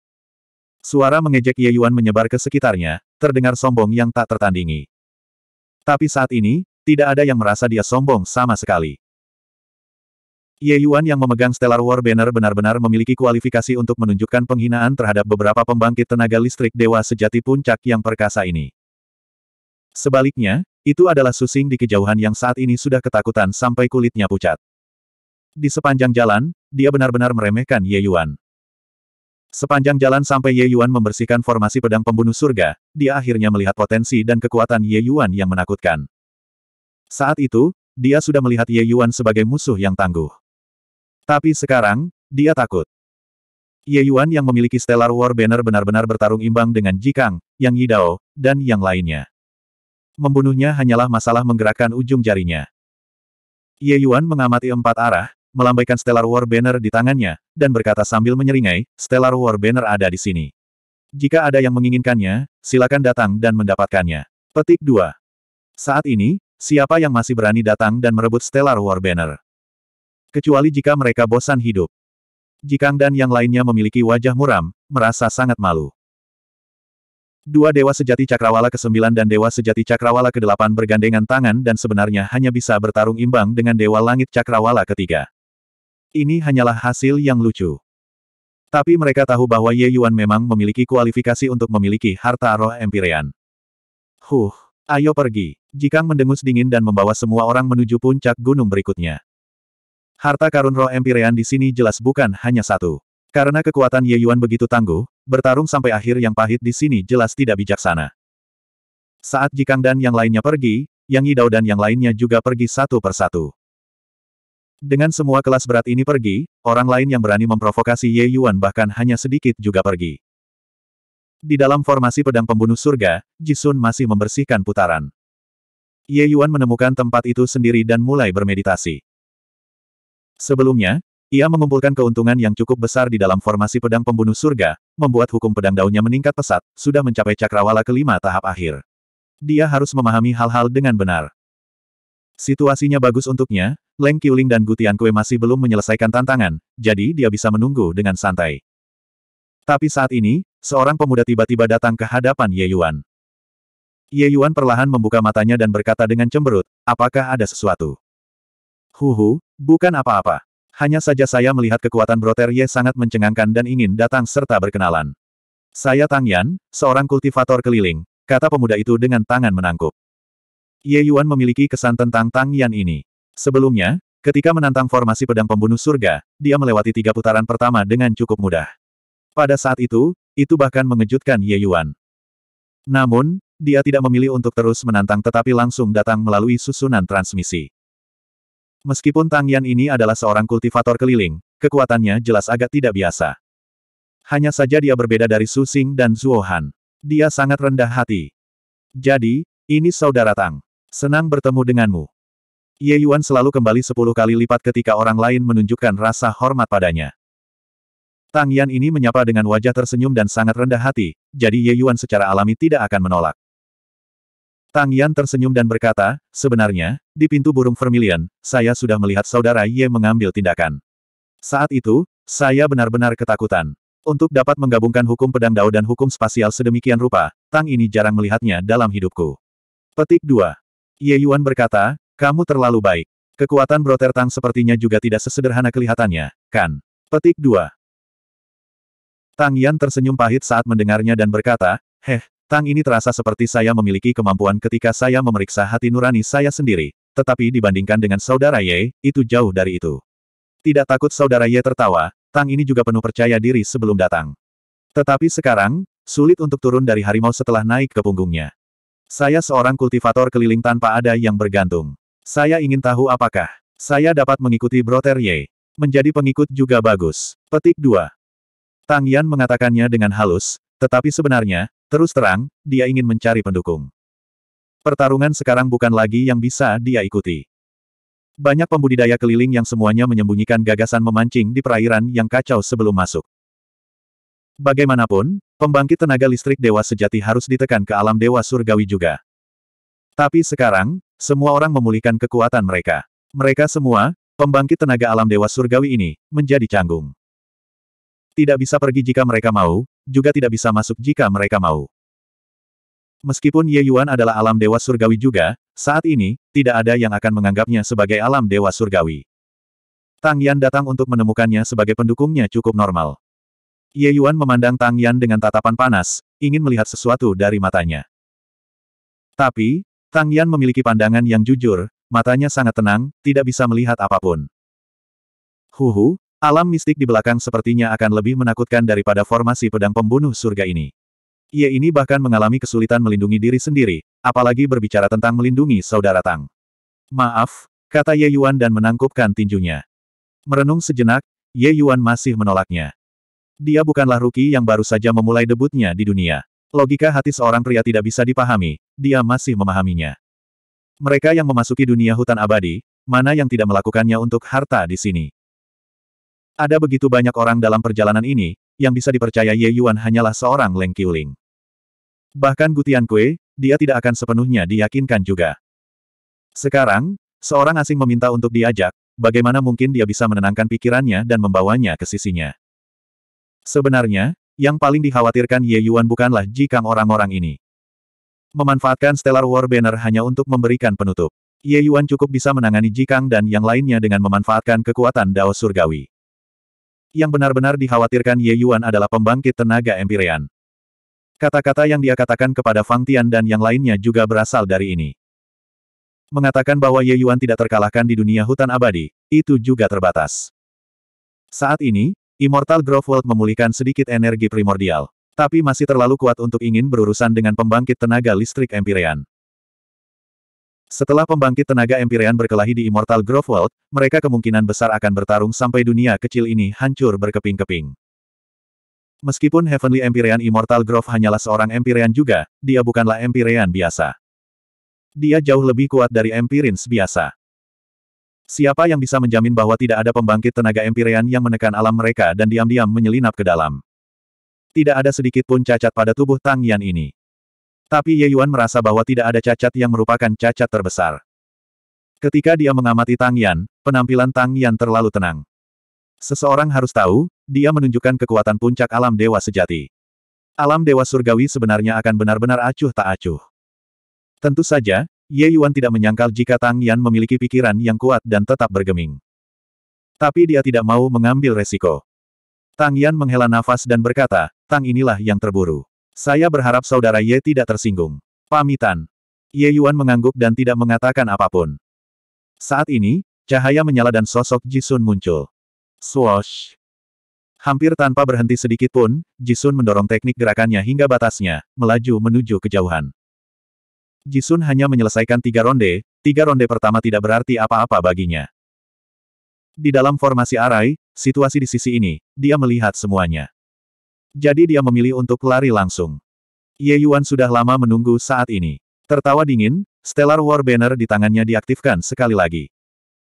S1: Suara mengejek Ye Yuan menyebar ke sekitarnya, terdengar sombong yang tak tertandingi. Tapi saat ini, tidak ada yang merasa dia sombong sama sekali. Ye Yuan yang memegang Stellar War Banner benar-benar memiliki kualifikasi untuk menunjukkan penghinaan terhadap beberapa pembangkit tenaga listrik dewa sejati puncak yang perkasa ini. Sebaliknya, itu adalah susing di kejauhan yang saat ini sudah ketakutan sampai kulitnya pucat. Di sepanjang jalan, dia benar-benar meremehkan Ye Yuan. Sepanjang jalan sampai Ye Yuan membersihkan formasi pedang pembunuh surga, dia akhirnya melihat potensi dan kekuatan Ye Yuan yang menakutkan. Saat itu, dia sudah melihat Ye Yuan sebagai musuh yang tangguh. Tapi sekarang, dia takut. Ye Yuan yang memiliki Stellar War Banner benar-benar bertarung imbang dengan Jikang, Yang Yidao, dan yang lainnya. Membunuhnya hanyalah masalah menggerakkan ujung jarinya. Ye Yuan mengamati empat arah, melambaikan Stellar War Banner di tangannya, dan berkata sambil menyeringai, Stellar War Banner ada di sini. Jika ada yang menginginkannya, silakan datang dan mendapatkannya. Petik 2. Saat ini, siapa yang masih berani datang dan merebut Stellar War Banner? Kecuali jika mereka bosan hidup. Jikang dan yang lainnya memiliki wajah muram, merasa sangat malu. Dua Dewa Sejati Cakrawala ke-9 dan Dewa Sejati Cakrawala ke-8 bergandengan tangan dan sebenarnya hanya bisa bertarung imbang dengan Dewa Langit Cakrawala ketiga. Ini hanyalah hasil yang lucu. Tapi mereka tahu bahwa Ye Yuan memang memiliki kualifikasi untuk memiliki harta roh Empirean. Huh, ayo pergi. Jikang mendengus dingin dan membawa semua orang menuju puncak gunung berikutnya. Harta karun roh Empirean di sini jelas bukan hanya satu. Karena kekuatan Ye Yuan begitu tangguh, bertarung sampai akhir yang pahit di sini jelas tidak bijaksana. Saat Jikang dan yang lainnya pergi, Yang Yidao dan yang lainnya juga pergi satu persatu. Dengan semua kelas berat ini pergi, orang lain yang berani memprovokasi Ye Yuan bahkan hanya sedikit juga pergi. Di dalam formasi pedang pembunuh surga, Jisun masih membersihkan putaran. Ye Yuan menemukan tempat itu sendiri dan mulai bermeditasi. Sebelumnya, ia mengumpulkan keuntungan yang cukup besar di dalam formasi pedang pembunuh surga, membuat hukum pedang daunnya meningkat pesat, sudah mencapai cakrawala kelima tahap akhir. Dia harus memahami hal-hal dengan benar. Situasinya bagus untuknya, Leng Qiuling dan Gutian Kue masih belum menyelesaikan tantangan, jadi dia bisa menunggu dengan santai. Tapi saat ini, seorang pemuda tiba-tiba datang ke hadapan Ye Yuan. Ye Yuan perlahan membuka matanya dan berkata dengan cemberut, apakah ada sesuatu? Huhu, bukan apa-apa. Hanya saja saya melihat kekuatan Broter Ye sangat mencengangkan dan ingin datang serta berkenalan. Saya Tang Yan, seorang kultivator keliling, kata pemuda itu dengan tangan menangkup. Ye Yuan memiliki kesan tentang Tang Yan ini. Sebelumnya, ketika menantang formasi pedang pembunuh surga, dia melewati tiga putaran pertama dengan cukup mudah. Pada saat itu, itu bahkan mengejutkan Ye Yuan. Namun, dia tidak memilih untuk terus menantang tetapi langsung datang melalui susunan transmisi. Meskipun Tang Yan ini adalah seorang kultivator keliling, kekuatannya jelas agak tidak biasa. Hanya saja dia berbeda dari Su Xing dan Zhuo Han. Dia sangat rendah hati. Jadi, ini saudara Tang. Senang bertemu denganmu. Ye Yuan selalu kembali sepuluh kali lipat ketika orang lain menunjukkan rasa hormat padanya. Tang Yan ini menyapa dengan wajah tersenyum dan sangat rendah hati, jadi Ye Yuan secara alami tidak akan menolak. Tang Yan tersenyum dan berkata, sebenarnya, di pintu burung vermilion, saya sudah melihat saudara Ye mengambil tindakan. Saat itu, saya benar-benar ketakutan. Untuk dapat menggabungkan hukum pedang dao dan hukum spasial sedemikian rupa, Tang ini jarang melihatnya dalam hidupku. Petik 2. Ye Yuan berkata, kamu terlalu baik. Kekuatan Broter Tang sepertinya juga tidak sesederhana kelihatannya, kan? Petik 2. Tang Yan tersenyum pahit saat mendengarnya dan berkata, Heh, Tang ini terasa seperti saya memiliki kemampuan ketika saya memeriksa hati nurani saya sendiri, tetapi dibandingkan dengan saudara Ye, itu jauh dari itu. Tidak takut saudara Ye tertawa, Tang ini juga penuh percaya diri sebelum datang. Tetapi sekarang, sulit untuk turun dari harimau setelah naik ke punggungnya. Saya seorang kultivator keliling tanpa ada yang bergantung. Saya ingin tahu apakah saya dapat mengikuti Brother Ye. Menjadi pengikut juga bagus. Petik 2. Tang Yan mengatakannya dengan halus, tetapi sebenarnya, terus terang, dia ingin mencari pendukung. Pertarungan sekarang bukan lagi yang bisa dia ikuti. Banyak pembudidaya keliling yang semuanya menyembunyikan gagasan memancing di perairan yang kacau sebelum masuk. Bagaimanapun, pembangkit tenaga listrik dewa sejati harus ditekan ke alam dewa surgawi juga. Tapi sekarang, semua orang memulihkan kekuatan mereka. Mereka semua, pembangkit tenaga alam dewa surgawi ini, menjadi canggung. Tidak bisa pergi jika mereka mau, juga tidak bisa masuk jika mereka mau. Meskipun Ye Yuan adalah alam dewa surgawi juga, saat ini, tidak ada yang akan menganggapnya sebagai alam dewa surgawi. Tang Yan datang untuk menemukannya sebagai pendukungnya cukup normal. Ye Yuan memandang Tang Yan dengan tatapan panas, ingin melihat sesuatu dari matanya. Tapi, Tang Yan memiliki pandangan yang jujur, matanya sangat tenang, tidak bisa melihat apapun. Huhu, alam mistik di belakang sepertinya akan lebih menakutkan daripada formasi pedang pembunuh surga ini. Ia ini bahkan mengalami kesulitan melindungi diri sendiri, apalagi berbicara tentang melindungi saudara Tang. Maaf, kata Ye Yuan dan menangkupkan tinjunya. Merenung sejenak, Ye Yuan masih menolaknya. Dia bukanlah Ruki yang baru saja memulai debutnya di dunia. Logika hati seorang pria tidak bisa dipahami, dia masih memahaminya. Mereka yang memasuki dunia hutan abadi, mana yang tidak melakukannya untuk harta di sini. Ada begitu banyak orang dalam perjalanan ini, yang bisa dipercaya Ye Yuan hanyalah seorang Leng Qiuling. Bahkan Gutian Kue, dia tidak akan sepenuhnya diyakinkan juga. Sekarang, seorang asing meminta untuk diajak, bagaimana mungkin dia bisa menenangkan pikirannya dan membawanya ke sisinya. Sebenarnya, yang paling dikhawatirkan Ye Yuan bukanlah jikang orang-orang ini. Memanfaatkan Stellar War Banner hanya untuk memberikan penutup. Ye Yuan cukup bisa menangani jikang dan yang lainnya dengan memanfaatkan kekuatan Dao Surgawi. Yang benar-benar dikhawatirkan Ye Yuan adalah pembangkit tenaga Empyrean. Kata-kata yang dia katakan kepada Fang Tian dan yang lainnya juga berasal dari ini. Mengatakan bahwa Ye Yuan tidak terkalahkan di dunia hutan abadi, itu juga terbatas. Saat ini, Immortal Grove World memulihkan sedikit energi primordial. Tapi masih terlalu kuat untuk ingin berurusan dengan pembangkit tenaga listrik Empyrean. Setelah pembangkit tenaga Empyrean berkelahi di Immortal Grove World, mereka kemungkinan besar akan bertarung sampai dunia kecil ini hancur berkeping-keping. Meskipun Heavenly Empyrean Immortal Grove hanyalah seorang Empyrean juga, dia bukanlah Empyrean biasa. Dia jauh lebih kuat dari Empyreans biasa. Siapa yang bisa menjamin bahwa tidak ada pembangkit tenaga empirean yang menekan alam mereka dan diam-diam menyelinap ke dalam? Tidak ada sedikit pun cacat pada tubuh Tang Yan ini. Tapi Ye Yuan merasa bahwa tidak ada cacat yang merupakan cacat terbesar. Ketika dia mengamati Tang Yan, penampilan Tang Yan terlalu tenang. Seseorang harus tahu, dia menunjukkan kekuatan puncak alam dewa sejati. Alam dewa surgawi sebenarnya akan benar-benar acuh tak acuh. Tentu saja, Ye Yuan tidak menyangkal jika Tang Yan memiliki pikiran yang kuat dan tetap bergeming. Tapi dia tidak mau mengambil resiko. Tang Yan menghela nafas dan berkata, Tang inilah yang terburu. Saya berharap saudara Ye tidak tersinggung. Pamitan. Ye Yuan mengangguk dan tidak mengatakan apapun. Saat ini, cahaya menyala dan sosok Jisun muncul. Swoosh. Hampir tanpa berhenti sedikit pun, Jisun mendorong teknik gerakannya hingga batasnya, melaju menuju kejauhan. Jisun hanya menyelesaikan tiga ronde, tiga ronde pertama tidak berarti apa-apa baginya. Di dalam formasi arai, situasi di sisi ini, dia melihat semuanya. Jadi dia memilih untuk lari langsung. Ye Yuan sudah lama menunggu saat ini. Tertawa dingin, Stellar War Banner di tangannya diaktifkan sekali lagi.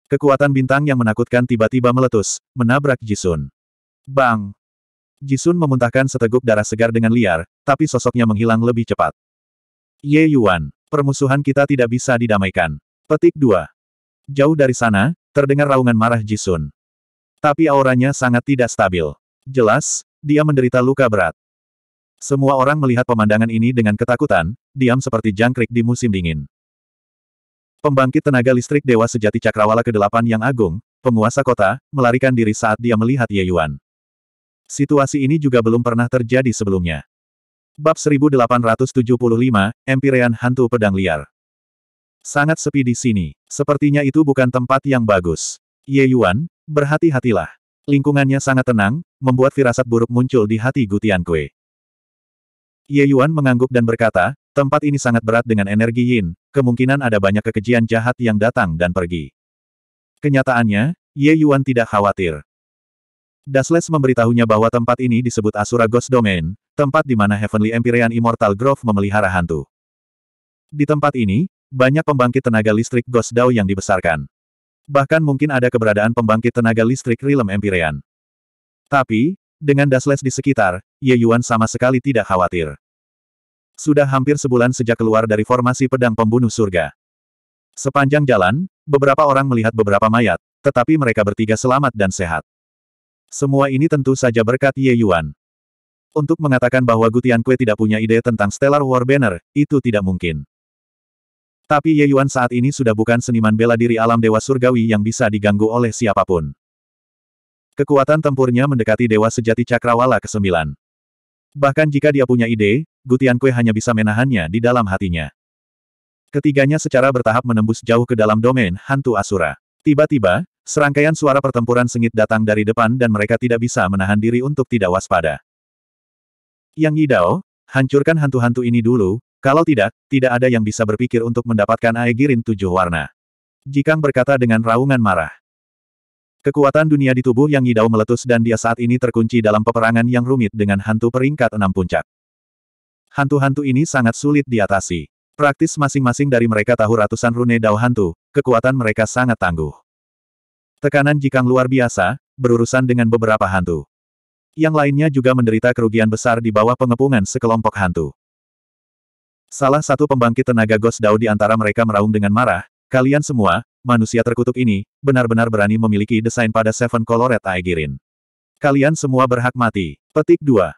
S1: Kekuatan bintang yang menakutkan tiba-tiba meletus, menabrak Jisun. Bang! Jisun memuntahkan seteguk darah segar dengan liar, tapi sosoknya menghilang lebih cepat. Ye Yuan permusuhan kita tidak bisa didamaikan. Petik 2. Jauh dari sana, terdengar raungan marah Jisun. Tapi auranya sangat tidak stabil. Jelas, dia menderita luka berat. Semua orang melihat pemandangan ini dengan ketakutan, diam seperti jangkrik di musim dingin. Pembangkit tenaga listrik Dewa Sejati Cakrawala ke-8 yang agung, penguasa kota, melarikan diri saat dia melihat Ye Yuan. Situasi ini juga belum pernah terjadi sebelumnya. Bab 1875, Empyrean Hantu Pedang Liar. Sangat sepi di sini. Sepertinya itu bukan tempat yang bagus. Ye Yuan, berhati-hatilah. Lingkungannya sangat tenang, membuat firasat buruk muncul di hati Gutian Kue. Ye Yuan mengangguk dan berkata, tempat ini sangat berat dengan energi yin, kemungkinan ada banyak kekejian jahat yang datang dan pergi. Kenyataannya, Ye Yuan tidak khawatir. Dasles memberitahunya bahwa tempat ini disebut Asura Ghost Domain, tempat di mana Heavenly Empyrean Immortal Grove memelihara hantu. Di tempat ini, banyak pembangkit tenaga listrik Ghost Dao yang dibesarkan. Bahkan mungkin ada keberadaan pembangkit tenaga listrik Realm Empyrean. Tapi, dengan Dasles di sekitar, Ye Yuan sama sekali tidak khawatir. Sudah hampir sebulan sejak keluar dari formasi pedang pembunuh surga. Sepanjang jalan, beberapa orang melihat beberapa mayat, tetapi mereka bertiga selamat dan sehat. Semua ini tentu saja berkat Ye Yuan. Untuk mengatakan bahwa Gutian Kue tidak punya ide tentang Stellar War Banner, itu tidak mungkin. Tapi Ye Yuan saat ini sudah bukan seniman bela diri alam Dewa Surgawi yang bisa diganggu oleh siapapun. Kekuatan tempurnya mendekati Dewa Sejati Cakrawala ke-9. Bahkan jika dia punya ide, Gutian Kue hanya bisa menahannya di dalam hatinya. Ketiganya secara bertahap menembus jauh ke dalam domain hantu Asura. Tiba-tiba, Serangkaian suara pertempuran sengit datang dari depan dan mereka tidak bisa menahan diri untuk tidak waspada. Yang Yidao, hancurkan hantu-hantu ini dulu, kalau tidak, tidak ada yang bisa berpikir untuk mendapatkan Aegirin tujuh warna. Jikang berkata dengan raungan marah. Kekuatan dunia di tubuh Yang Yidao meletus dan dia saat ini terkunci dalam peperangan yang rumit dengan hantu peringkat enam puncak. Hantu-hantu ini sangat sulit diatasi. Praktis masing-masing dari mereka tahu ratusan rune dao hantu, kekuatan mereka sangat tangguh. Tekanan jikang luar biasa, berurusan dengan beberapa hantu. Yang lainnya juga menderita kerugian besar di bawah pengepungan sekelompok hantu. Salah satu pembangkit tenaga Ghost Dao di antara mereka meraung dengan marah, kalian semua, manusia terkutuk ini, benar-benar berani memiliki desain pada Seven Colored Aegirin. Kalian semua berhak mati. Petik 2.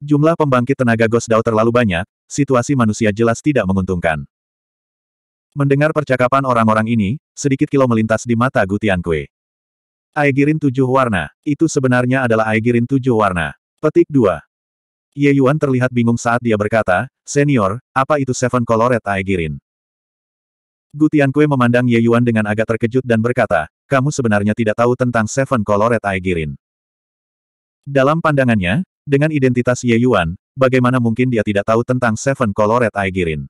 S1: Jumlah pembangkit tenaga Ghost Dao terlalu banyak, situasi manusia jelas tidak menguntungkan. Mendengar percakapan orang-orang ini, sedikit kilo melintas di mata Gutian Kue. Aegirin tujuh warna. Itu sebenarnya adalah Aegirin tujuh warna. Petik 2. Ye Yuan terlihat bingung saat dia berkata, Senior, apa itu Seven Colored Aegirin? Gu Tiankui memandang Ye Yuan dengan agak terkejut dan berkata, kamu sebenarnya tidak tahu tentang Seven Colored Aegirin. Dalam pandangannya, dengan identitas Ye Yuan, bagaimana mungkin dia tidak tahu tentang Seven Colored Aegirin?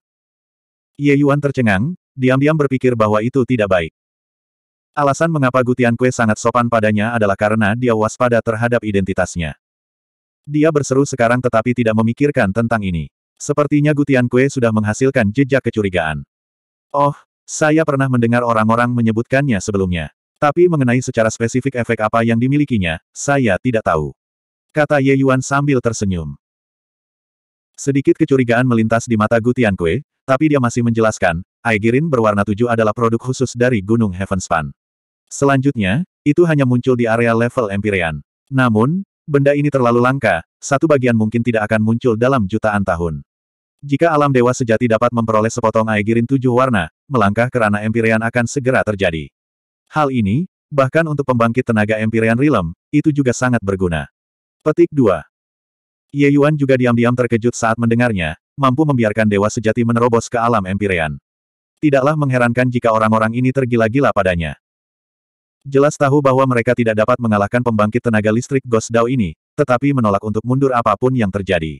S1: Ye Yuan tercengang, diam-diam berpikir bahwa itu tidak baik. Alasan mengapa Gutian Kue sangat sopan padanya adalah karena dia waspada terhadap identitasnya. Dia berseru sekarang tetapi tidak memikirkan tentang ini. Sepertinya Gutian Kue sudah menghasilkan jejak kecurigaan. Oh, saya pernah mendengar orang-orang menyebutkannya sebelumnya. Tapi mengenai secara spesifik efek apa yang dimilikinya, saya tidak tahu. Kata Ye Yuan sambil tersenyum. Sedikit kecurigaan melintas di mata Gutian Kue, tapi dia masih menjelaskan, Aigirin berwarna tujuh adalah produk khusus dari Gunung Heavenspan. Selanjutnya, itu hanya muncul di area level Empyrean. Namun, benda ini terlalu langka, satu bagian mungkin tidak akan muncul dalam jutaan tahun. Jika alam dewa sejati dapat memperoleh sepotong Aegirin tujuh warna, melangkah ke ranah Empyrean akan segera terjadi. Hal ini, bahkan untuk pembangkit tenaga Empyrean Realm, itu juga sangat berguna. Petik 2. Ye Yuan juga diam-diam terkejut saat mendengarnya, mampu membiarkan dewa sejati menerobos ke alam Empyrean. Tidaklah mengherankan jika orang-orang ini tergila-gila padanya. Jelas tahu bahwa mereka tidak dapat mengalahkan pembangkit tenaga listrik Ghost Dao ini, tetapi menolak untuk mundur apapun yang terjadi.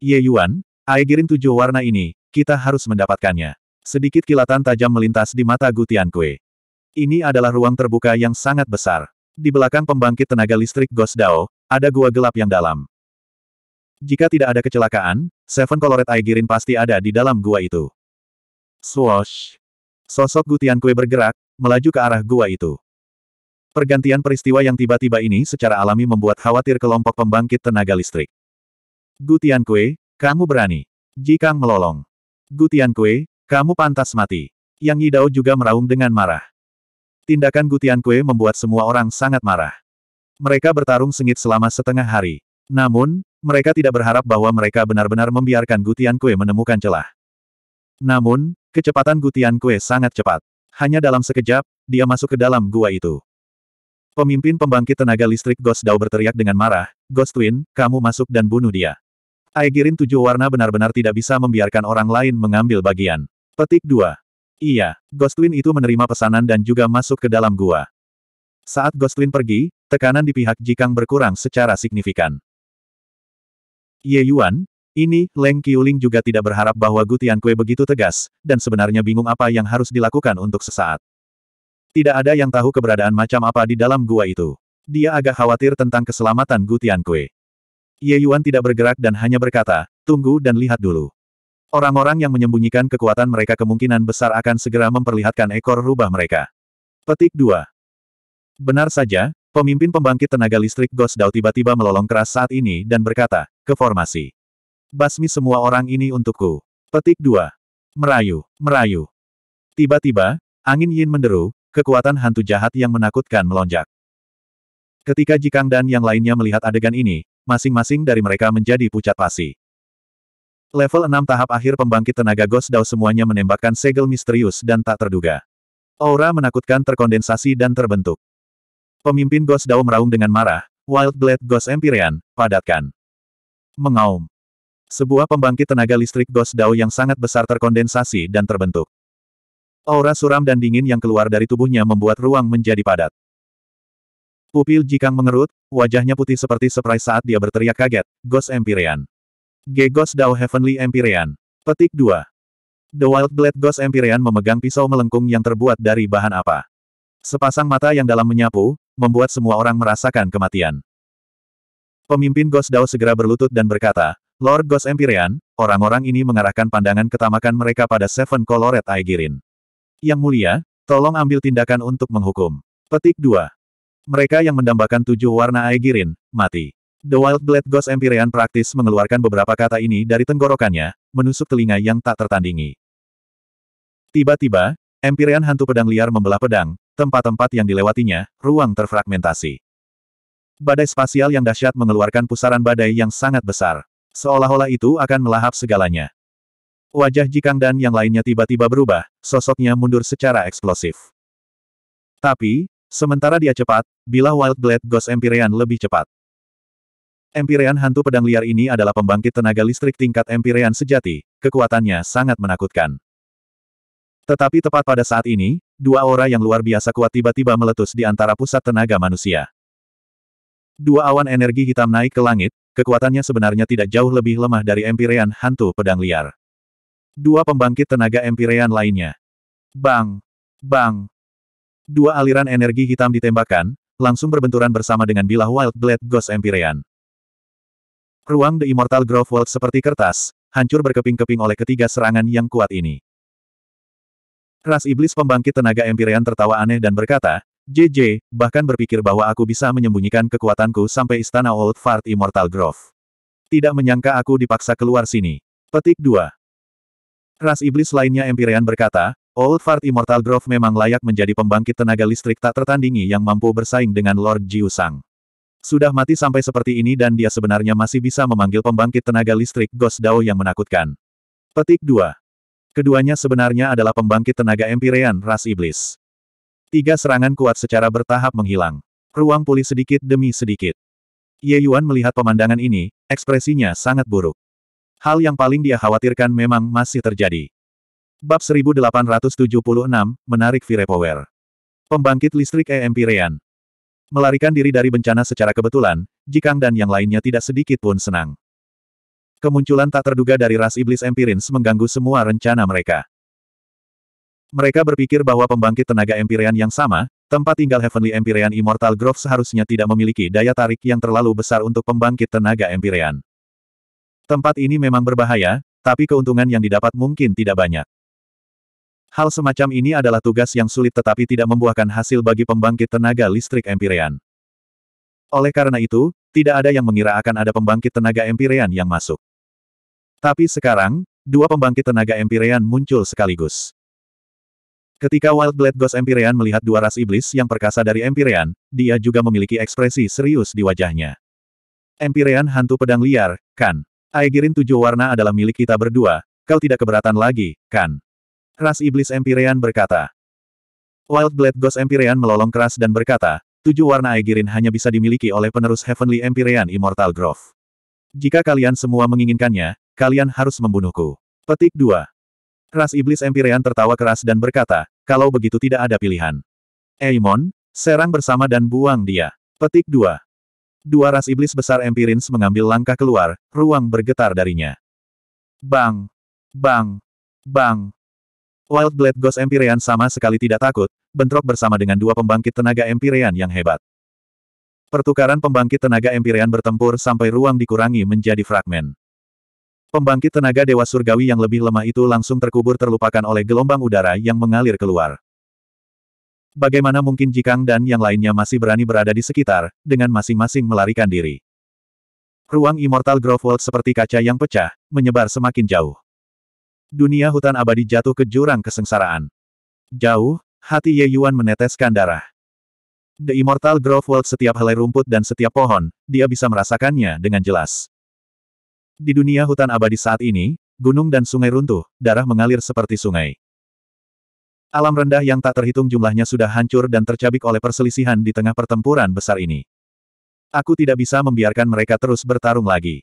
S1: Ye Yuan, Aegirin tujuh warna ini, kita harus mendapatkannya. Sedikit kilatan tajam melintas di mata Gutian Kue. Ini adalah ruang terbuka yang sangat besar. Di belakang pembangkit tenaga listrik Ghost Dao, ada gua gelap yang dalam. Jika tidak ada kecelakaan, Seven Colored Aegirin pasti ada di dalam gua itu. Swoosh! Sosok Gutian Kue bergerak, melaju ke arah gua itu. Pergantian peristiwa yang tiba-tiba ini secara alami membuat khawatir kelompok pembangkit tenaga listrik. Gutian Kue, kamu berani. Jikang melolong. Gutian Kue, kamu pantas mati. Yang Yidao juga meraung dengan marah. Tindakan Gutian Kue membuat semua orang sangat marah. Mereka bertarung sengit selama setengah hari. Namun, mereka tidak berharap bahwa mereka benar-benar membiarkan Gutian Kue menemukan celah. Namun, kecepatan Gutian Kue sangat cepat. Hanya dalam sekejap, dia masuk ke dalam gua itu. Pemimpin pembangkit tenaga listrik Ghost Dao berteriak dengan marah, Ghost Twin, kamu masuk dan bunuh dia. Aegirin tujuh warna benar-benar tidak bisa membiarkan orang lain mengambil bagian. Petik 2. Iya, Ghost Twin itu menerima pesanan dan juga masuk ke dalam gua. Saat Ghost Twin pergi, tekanan di pihak Jikang berkurang secara signifikan. Ye Yuan, ini, Leng Qiuling juga tidak berharap bahwa Gu Tiankui begitu tegas, dan sebenarnya bingung apa yang harus dilakukan untuk sesaat. Tidak ada yang tahu keberadaan macam apa di dalam gua itu. Dia agak khawatir tentang keselamatan Gu Tiankui. Ye Yuan tidak bergerak dan hanya berkata, tunggu dan lihat dulu. Orang-orang yang menyembunyikan kekuatan mereka kemungkinan besar akan segera memperlihatkan ekor rubah mereka. Petik 2. Benar saja, pemimpin pembangkit tenaga listrik Ghost Dao tiba-tiba melolong keras saat ini dan berkata, ke formasi. Basmi semua orang ini untukku. Petik 2. Merayu, merayu. Tiba-tiba, angin yin menderu, kekuatan hantu jahat yang menakutkan melonjak. Ketika Jikang dan yang lainnya melihat adegan ini, masing-masing dari mereka menjadi pucat pasi. Level 6 tahap akhir pembangkit tenaga Ghost Dao semuanya menembakkan segel misterius dan tak terduga. Aura menakutkan terkondensasi dan terbentuk. Pemimpin Ghost Dao meraung dengan marah, Wild Blade Ghost Empyrean, padatkan. Mengaum. Sebuah pembangkit tenaga listrik Ghost Dao yang sangat besar terkondensasi dan terbentuk. Aura suram dan dingin yang keluar dari tubuhnya membuat ruang menjadi padat. Pupil Jikang mengerut, wajahnya putih seperti surprise saat dia berteriak kaget, Ghost Empyrean. Ghost Dao Heavenly Empyrean. Petik 2. The Wild Blade Ghost Empyrean memegang pisau melengkung yang terbuat dari bahan apa. Sepasang mata yang dalam menyapu, membuat semua orang merasakan kematian. Pemimpin Ghost Dao segera berlutut dan berkata, Lord Ghost Empyrean, orang-orang ini mengarahkan pandangan ketamakan mereka pada Seven Colored Aegirin. Yang mulia, tolong ambil tindakan untuk menghukum. Petik 2. Mereka yang mendambakan tujuh warna Aegirin, mati. The Wild Blade Ghost Empyrean praktis mengeluarkan beberapa kata ini dari tenggorokannya, menusuk telinga yang tak tertandingi. Tiba-tiba, Empyrean hantu pedang liar membelah pedang, tempat-tempat yang dilewatinya, ruang terfragmentasi. Badai spasial yang dahsyat mengeluarkan pusaran badai yang sangat besar. Seolah-olah itu akan melahap segalanya. Wajah Jikang dan yang lainnya tiba-tiba berubah, sosoknya mundur secara eksplosif. Tapi, sementara dia cepat, bila Wild Blade Ghost Empyrean lebih cepat. Empyrean hantu pedang liar ini adalah pembangkit tenaga listrik tingkat Empyrean sejati, kekuatannya sangat menakutkan. Tetapi tepat pada saat ini, dua aura yang luar biasa kuat tiba-tiba meletus di antara pusat tenaga manusia. Dua awan energi hitam naik ke langit, Kekuatannya sebenarnya tidak jauh lebih lemah dari Empyrean hantu pedang liar. Dua pembangkit tenaga Empyrean lainnya. Bang! Bang! Dua aliran energi hitam ditembakkan, langsung berbenturan bersama dengan bilah Wild Blade Ghost Empyrean. Ruang The Immortal Grove World seperti kertas, hancur berkeping-keping oleh ketiga serangan yang kuat ini. Ras iblis pembangkit tenaga Empyrean tertawa aneh dan berkata, JJ, bahkan berpikir bahwa aku bisa menyembunyikan kekuatanku sampai istana Old Fart Immortal Grove. Tidak menyangka aku dipaksa keluar sini. Petik 2. Ras iblis lainnya Empyrean berkata, Old Fart Immortal Grove memang layak menjadi pembangkit tenaga listrik tak tertandingi yang mampu bersaing dengan Lord Jiusang. Sudah mati sampai seperti ini dan dia sebenarnya masih bisa memanggil pembangkit tenaga listrik Ghost Dao yang menakutkan. Petik 2. Keduanya sebenarnya adalah pembangkit tenaga Empyrean ras iblis. Tiga serangan kuat secara bertahap menghilang. Ruang pulih sedikit demi sedikit. Ye Yuan melihat pemandangan ini, ekspresinya sangat buruk. Hal yang paling dia khawatirkan memang masih terjadi. Bab 1876, Menarik Firepower. Pembangkit listrik EMP Rian. Melarikan diri dari bencana secara kebetulan, Jikang dan yang lainnya tidak sedikit pun senang. Kemunculan tak terduga dari ras iblis Empirins mengganggu semua rencana mereka. Mereka berpikir bahwa pembangkit tenaga Empyrean yang sama, tempat tinggal Heavenly Empyrean Immortal Grove seharusnya tidak memiliki daya tarik yang terlalu besar untuk pembangkit tenaga Empyrean. Tempat ini memang berbahaya, tapi keuntungan yang didapat mungkin tidak banyak. Hal semacam ini adalah tugas yang sulit tetapi tidak membuahkan hasil bagi pembangkit tenaga listrik Empyrean. Oleh karena itu, tidak ada yang mengira akan ada pembangkit tenaga Empyrean yang masuk. Tapi sekarang, dua pembangkit tenaga Empyrean muncul sekaligus. Ketika Wild Blade Ghost Empyrean melihat dua ras iblis yang perkasa dari Empyrean, dia juga memiliki ekspresi serius di wajahnya. Empyrean hantu pedang liar, kan? Aegirin tujuh warna adalah milik kita berdua, kau tidak keberatan lagi, kan? Ras iblis Empyrean berkata. Wild Blade Ghost Empyrean melolong keras dan berkata, tujuh warna Aegirin hanya bisa dimiliki oleh penerus Heavenly Empyrean Immortal Grove. Jika kalian semua menginginkannya, kalian harus membunuhku. Petik 2. Ras Iblis Empirean tertawa keras dan berkata, kalau begitu tidak ada pilihan. Eimon, serang bersama dan buang dia. Petik 2. Dua ras iblis besar Empirins mengambil langkah keluar, ruang bergetar darinya. Bang! Bang! Bang! Wild Blade Ghost Empirean sama sekali tidak takut, bentrok bersama dengan dua pembangkit tenaga Empirean yang hebat. Pertukaran pembangkit tenaga Empirean bertempur sampai ruang dikurangi menjadi fragmen. Pembangkit tenaga dewa surgawi yang lebih lemah itu langsung terkubur terlupakan oleh gelombang udara yang mengalir keluar. Bagaimana mungkin Jikang dan yang lainnya masih berani berada di sekitar, dengan masing-masing melarikan diri. Ruang Immortal Grove World seperti kaca yang pecah, menyebar semakin jauh. Dunia hutan abadi jatuh ke jurang kesengsaraan. Jauh, hati Ye Yuan meneteskan darah. The Immortal Grove World setiap helai rumput dan setiap pohon, dia bisa merasakannya dengan jelas. Di dunia hutan abadi saat ini, gunung dan sungai runtuh, darah mengalir seperti sungai. Alam rendah yang tak terhitung jumlahnya sudah hancur dan tercabik oleh perselisihan di tengah pertempuran besar ini. Aku tidak bisa membiarkan mereka terus bertarung lagi.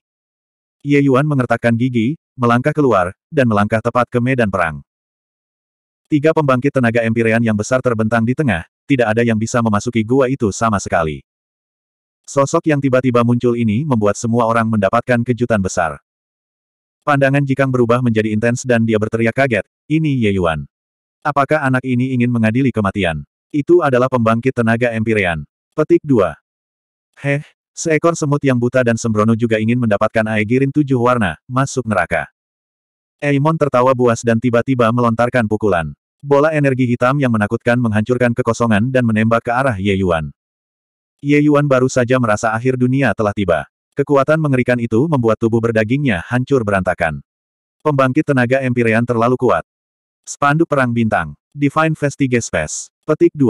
S1: Ye Yuan mengertakkan gigi, melangkah keluar, dan melangkah tepat ke medan perang. Tiga pembangkit tenaga empirian yang besar terbentang di tengah, tidak ada yang bisa memasuki gua itu sama sekali. Sosok yang tiba-tiba muncul ini membuat semua orang mendapatkan kejutan besar. Pandangan Jikang berubah menjadi intens dan dia berteriak kaget, ini Ye Yuan. Apakah anak ini ingin mengadili kematian? Itu adalah pembangkit tenaga Empyrean. Petik 2. Heh, seekor semut yang buta dan sembrono juga ingin mendapatkan Aegirin tujuh warna, masuk neraka. Eimon tertawa buas dan tiba-tiba melontarkan pukulan. Bola energi hitam yang menakutkan menghancurkan kekosongan dan menembak ke arah Ye Yuan. Ye Yuan baru saja merasa akhir dunia telah tiba. Kekuatan mengerikan itu membuat tubuh berdagingnya hancur berantakan. Pembangkit tenaga Empyrean terlalu kuat. Spanduk Perang Bintang. Divine Vestige Space. Petik 2.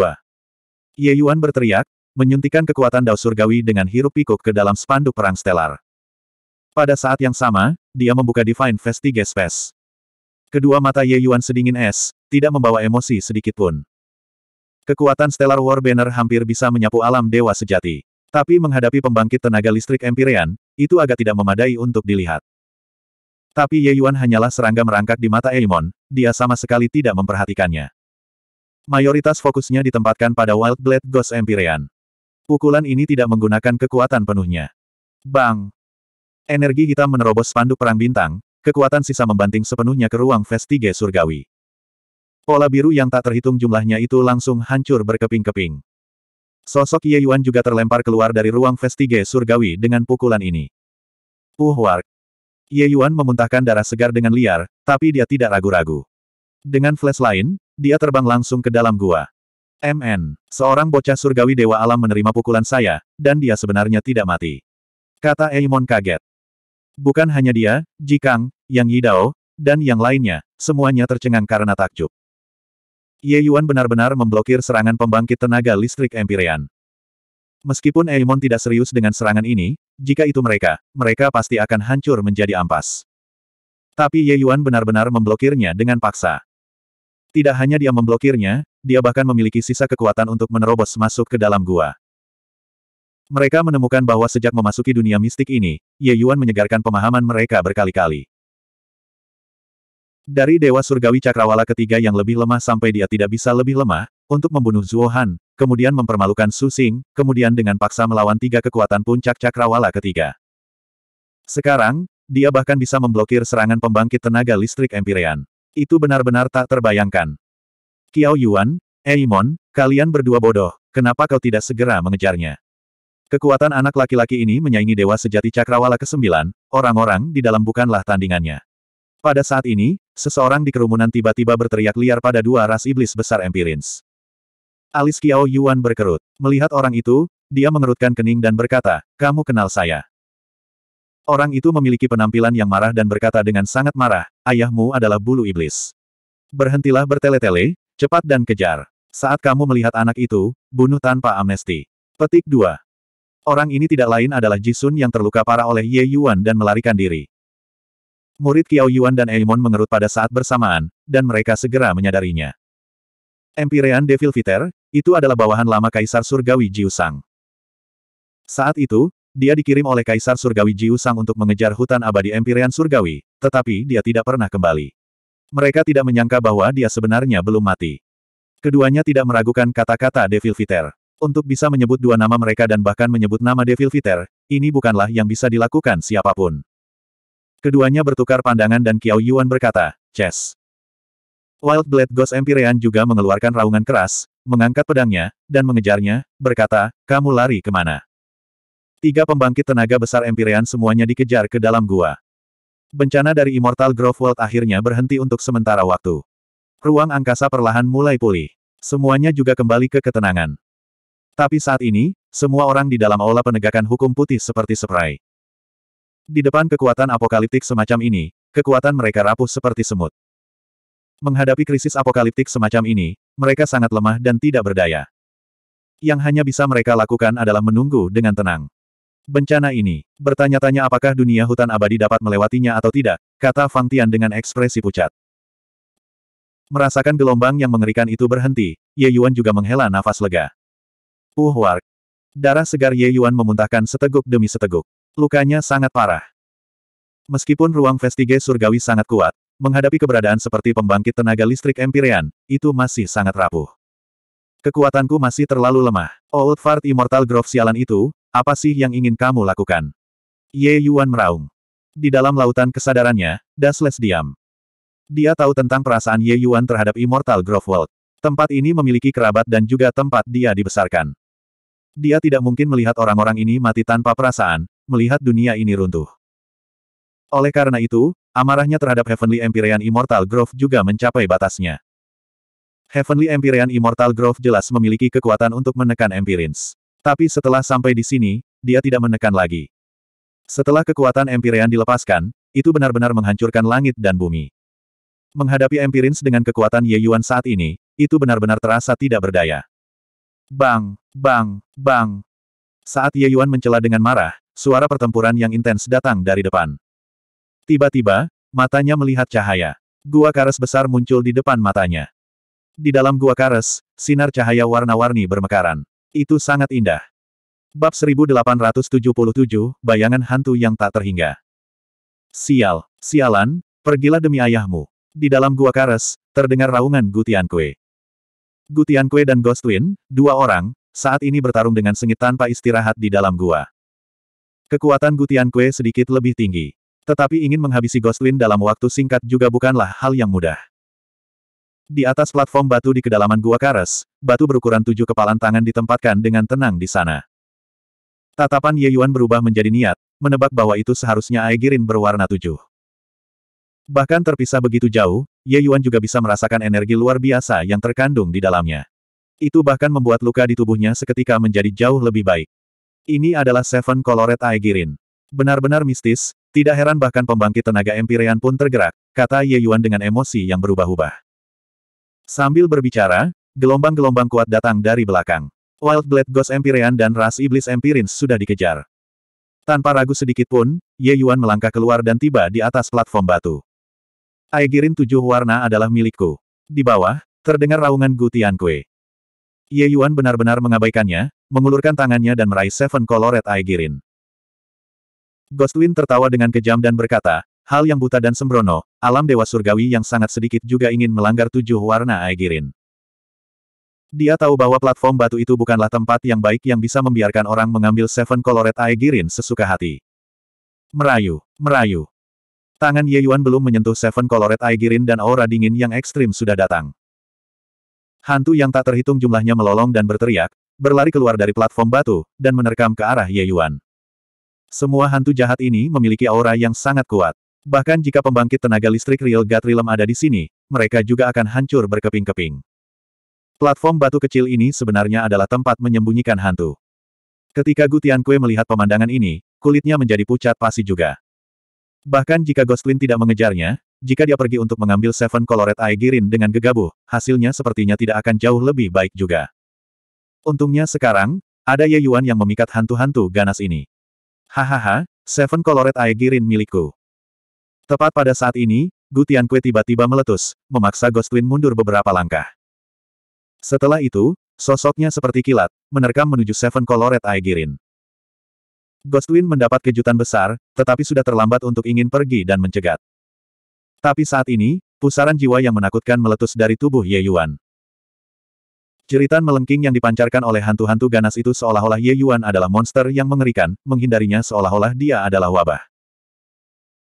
S1: Ye Yuan berteriak, menyuntikan kekuatan dao surgawi dengan hirup pikuk ke dalam spanduk perang stellar. Pada saat yang sama, dia membuka Divine Vestige Space. Kedua mata Ye Yuan sedingin es, tidak membawa emosi sedikitpun. Kekuatan Stellar War Banner hampir bisa menyapu alam dewa sejati. Tapi menghadapi pembangkit tenaga listrik Empyrean, itu agak tidak memadai untuk dilihat. Tapi Ye Yuan hanyalah serangga merangkak di mata Aemon, dia sama sekali tidak memperhatikannya. Mayoritas fokusnya ditempatkan pada Wild Blade Ghost Empyrean. Pukulan ini tidak menggunakan kekuatan penuhnya. Bang! Energi hitam menerobos spanduk perang bintang, kekuatan sisa membanting sepenuhnya ke ruang Vestige surgawi. Pola biru yang tak terhitung jumlahnya itu langsung hancur berkeping-keping. Sosok Ye Yuan juga terlempar keluar dari ruang vestige surgawi dengan pukulan ini. Uhwark. Ye Yuan memuntahkan darah segar dengan liar, tapi dia tidak ragu-ragu. Dengan flash lain, dia terbang langsung ke dalam gua. MN, seorang bocah surgawi dewa alam menerima pukulan saya, dan dia sebenarnya tidak mati. Kata Eimon kaget. Bukan hanya dia, Jikang, Yang Yidao, dan yang lainnya, semuanya tercengang karena takjub. Ye Yuan benar-benar memblokir serangan pembangkit tenaga listrik Empyrean. Meskipun Aemon tidak serius dengan serangan ini, jika itu mereka, mereka pasti akan hancur menjadi ampas. Tapi Ye Yuan benar-benar memblokirnya dengan paksa. Tidak hanya dia memblokirnya, dia bahkan memiliki sisa kekuatan untuk menerobos masuk ke dalam gua. Mereka menemukan bahwa sejak memasuki dunia mistik ini, Ye Yuan menyegarkan pemahaman mereka berkali-kali. Dari Dewa Surgawi Cakrawala ketiga yang lebih lemah sampai dia tidak bisa lebih lemah, untuk membunuh Zuohan, kemudian mempermalukan Su Sing, kemudian dengan paksa melawan tiga kekuatan puncak Cakrawala ketiga. Sekarang, dia bahkan bisa memblokir serangan pembangkit tenaga listrik Empyrean. Itu benar-benar tak terbayangkan. Kiao Yuan, Eimon, kalian berdua bodoh, kenapa kau tidak segera mengejarnya? Kekuatan anak laki-laki ini menyaingi Dewa Sejati Cakrawala ke-9, orang-orang di dalam bukanlah tandingannya. Pada saat ini, seseorang di kerumunan tiba-tiba berteriak liar pada dua ras iblis besar Empirins. Alis Qiao Yuan berkerut. Melihat orang itu, dia mengerutkan kening dan berkata, kamu kenal saya. Orang itu memiliki penampilan yang marah dan berkata dengan sangat marah, ayahmu adalah bulu iblis. Berhentilah bertele-tele, cepat dan kejar. Saat kamu melihat anak itu, bunuh tanpa amnesti. Petik 2. Orang ini tidak lain adalah Jisun yang terluka parah oleh Ye Yuan dan melarikan diri. Murid Kiao Yuan dan Aemon mengerut pada saat bersamaan, dan mereka segera menyadarinya. Empirean Devil Viter, itu adalah bawahan lama Kaisar Surgawi Jiusang. Saat itu, dia dikirim oleh Kaisar Surgawi Jiusang untuk mengejar hutan abadi Empirean Surgawi, tetapi dia tidak pernah kembali. Mereka tidak menyangka bahwa dia sebenarnya belum mati. Keduanya tidak meragukan kata-kata Devil Viter. Untuk bisa menyebut dua nama mereka dan bahkan menyebut nama Devil Viter, ini bukanlah yang bisa dilakukan siapapun. Keduanya bertukar pandangan dan Qiao Yuan berkata, Chess. Wild Blade Ghost Empyrean juga mengeluarkan raungan keras, mengangkat pedangnya, dan mengejarnya, berkata, kamu lari kemana? Tiga pembangkit tenaga besar Empyrean semuanya dikejar ke dalam gua. Bencana dari Immortal Grove World akhirnya berhenti untuk sementara waktu. Ruang angkasa perlahan mulai pulih. Semuanya juga kembali ke ketenangan. Tapi saat ini, semua orang di dalam aula penegakan hukum putih seperti seprai. Di depan kekuatan apokaliptik semacam ini, kekuatan mereka rapuh seperti semut. Menghadapi krisis apokaliptik semacam ini, mereka sangat lemah dan tidak berdaya. Yang hanya bisa mereka lakukan adalah menunggu dengan tenang. Bencana ini, bertanya-tanya apakah dunia hutan abadi dapat melewatinya atau tidak, kata Fang Tian dengan ekspresi pucat. Merasakan gelombang yang mengerikan itu berhenti, Ye Yuan juga menghela nafas lega. Uh Darah segar Ye Yuan memuntahkan seteguk demi seteguk. Lukanya sangat parah. Meskipun ruang vestige surgawi sangat kuat, menghadapi keberadaan seperti pembangkit tenaga listrik Empyrean, itu masih sangat rapuh. Kekuatanku masih terlalu lemah. Old oh, Fart Immortal Grove sialan itu, apa sih yang ingin kamu lakukan? Ye Yuan meraung. Di dalam lautan kesadarannya, Dasles diam. Dia tahu tentang perasaan Ye Yuan terhadap Immortal Grove World. Tempat ini memiliki kerabat dan juga tempat dia dibesarkan. Dia tidak mungkin melihat orang-orang ini mati tanpa perasaan, melihat dunia ini runtuh. Oleh karena itu, amarahnya terhadap Heavenly Empyrean Immortal Grove juga mencapai batasnya. Heavenly Empyrean Immortal Grove jelas memiliki kekuatan untuk menekan Empyreans, Tapi setelah sampai di sini, dia tidak menekan lagi. Setelah kekuatan Empyrean dilepaskan, itu benar-benar menghancurkan langit dan bumi. Menghadapi Empyreans dengan kekuatan Ye Yuan saat ini, itu benar-benar terasa tidak berdaya. Bang, bang, bang. Saat Ye Yuan mencela dengan marah, Suara pertempuran yang intens datang dari depan. Tiba-tiba, matanya melihat cahaya. Gua kares besar muncul di depan matanya. Di dalam gua kares, sinar cahaya warna-warni bermekaran. Itu sangat indah. Bab 1877, bayangan hantu yang tak terhingga. Sial, sialan, pergilah demi ayahmu. Di dalam gua kares terdengar raungan Gutian Kue. Gutian Kue dan Ghost Twin, dua orang, saat ini bertarung dengan sengit tanpa istirahat di dalam gua. Kekuatan Gutian Kue sedikit lebih tinggi. Tetapi ingin menghabisi Ghostwin dalam waktu singkat juga bukanlah hal yang mudah. Di atas platform batu di kedalaman Gua Kares, batu berukuran tujuh kepalan tangan ditempatkan dengan tenang di sana. Tatapan Ye Yuan berubah menjadi niat, menebak bahwa itu seharusnya Aegirin berwarna tujuh. Bahkan terpisah begitu jauh, Ye Yuan juga bisa merasakan energi luar biasa yang terkandung di dalamnya. Itu bahkan membuat luka di tubuhnya seketika menjadi jauh lebih baik. Ini adalah Seven Colored Aegirin. Benar-benar mistis, tidak heran bahkan pembangkit tenaga Empyrean pun tergerak, kata Ye Yuan dengan emosi yang berubah-ubah. Sambil berbicara, gelombang-gelombang kuat datang dari belakang. Wild Blade Ghost Empyrean dan ras iblis Empyrins sudah dikejar. Tanpa ragu sedikit pun, Ye Yuan melangkah keluar dan tiba di atas platform batu. Aegirin tujuh warna adalah milikku. Di bawah, terdengar raungan Gu Kue. Ye Yuan benar-benar mengabaikannya, mengulurkan tangannya dan meraih Seven Colored aegirin. Ghostwin tertawa dengan kejam dan berkata, hal yang buta dan sembrono, alam dewa surgawi yang sangat sedikit juga ingin melanggar tujuh warna aegirin. Dia tahu bahwa platform batu itu bukanlah tempat yang baik yang bisa membiarkan orang mengambil Seven Colored aegirin sesuka hati. Merayu, merayu. Tangan Ye Yuan belum menyentuh Seven Colored aegirin dan aura dingin yang ekstrim sudah datang. Hantu yang tak terhitung jumlahnya melolong dan berteriak, berlari keluar dari platform batu, dan menerkam ke arah Ye Yuan. Semua hantu jahat ini memiliki aura yang sangat kuat. Bahkan jika pembangkit tenaga listrik Real God Realm ada di sini, mereka juga akan hancur berkeping-keping. Platform batu kecil ini sebenarnya adalah tempat menyembunyikan hantu. Ketika Gutian Kue melihat pemandangan ini, kulitnya menjadi pucat pasi juga. Bahkan jika Gosling tidak mengejarnya, jika dia pergi untuk mengambil Seven Colored Eye Girin dengan gegabah, hasilnya sepertinya tidak akan jauh lebih baik juga. Untungnya sekarang, ada Ye Yuan yang memikat hantu-hantu ganas ini. Hahaha, Seven Colored Eye Girin milikku. Tepat pada saat ini, Gu Kue tiba-tiba meletus, memaksa Ghost Twin mundur beberapa langkah. Setelah itu, sosoknya seperti kilat, menerkam menuju Seven Colored Eye Girin. Ghost Twin mendapat kejutan besar, tetapi sudah terlambat untuk ingin pergi dan mencegat. Tapi saat ini, pusaran jiwa yang menakutkan meletus dari tubuh Ye Yuan. Jeritan melengking yang dipancarkan oleh hantu-hantu ganas itu seolah-olah Ye Yuan adalah monster yang mengerikan, menghindarinya seolah-olah dia adalah wabah.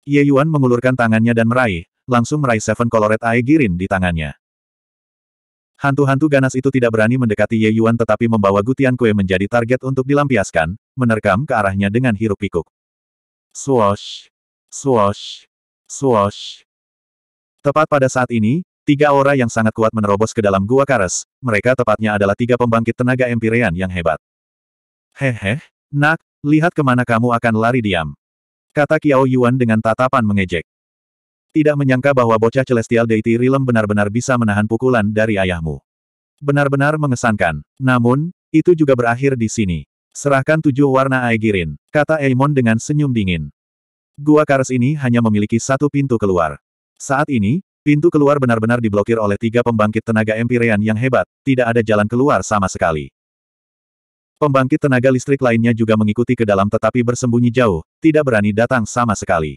S1: Ye Yuan mengulurkan tangannya dan meraih, langsung meraih Seven Colored Eye Girin di tangannya. Hantu-hantu ganas itu tidak berani mendekati Ye Yuan tetapi membawa Gutian Kue menjadi target untuk dilampiaskan, menerkam ke arahnya dengan hiruk-pikuk. Swash! Swash! Swash! Tepat pada saat ini, Tiga aura yang sangat kuat menerobos ke dalam gua karas, mereka tepatnya adalah tiga pembangkit tenaga empirean yang hebat. Hehe, nak, lihat kemana kamu akan lari diam. Kata Kiao Yuan dengan tatapan mengejek. Tidak menyangka bahwa bocah Celestial Deity Rilem benar-benar bisa menahan pukulan dari ayahmu. Benar-benar mengesankan. Namun, itu juga berakhir di sini. Serahkan tujuh warna Aegirin, kata Aemon dengan senyum dingin. Gua Kares ini hanya memiliki satu pintu keluar. Saat ini, Pintu keluar benar-benar diblokir oleh tiga pembangkit tenaga empirean yang hebat, tidak ada jalan keluar sama sekali. Pembangkit tenaga listrik lainnya juga mengikuti ke dalam tetapi bersembunyi jauh, tidak berani datang sama sekali.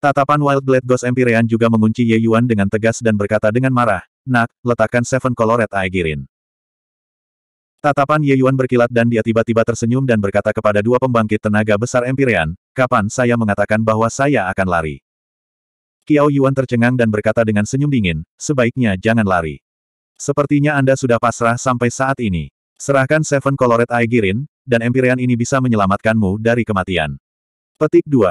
S1: Tatapan Wild Blade Ghost Empyrean juga mengunci Ye Yuan dengan tegas dan berkata dengan marah, Nak, letakkan Seven Colored Aegirin. Tatapan Ye Yuan berkilat dan dia tiba-tiba tersenyum dan berkata kepada dua pembangkit tenaga besar Empyrean, kapan saya mengatakan bahwa saya akan lari? Kiao Yuan tercengang dan berkata dengan senyum dingin, sebaiknya jangan lari. Sepertinya Anda sudah pasrah sampai saat ini. Serahkan Seven Colored Girin, dan Empyrean ini bisa menyelamatkanmu dari kematian. Petik 2.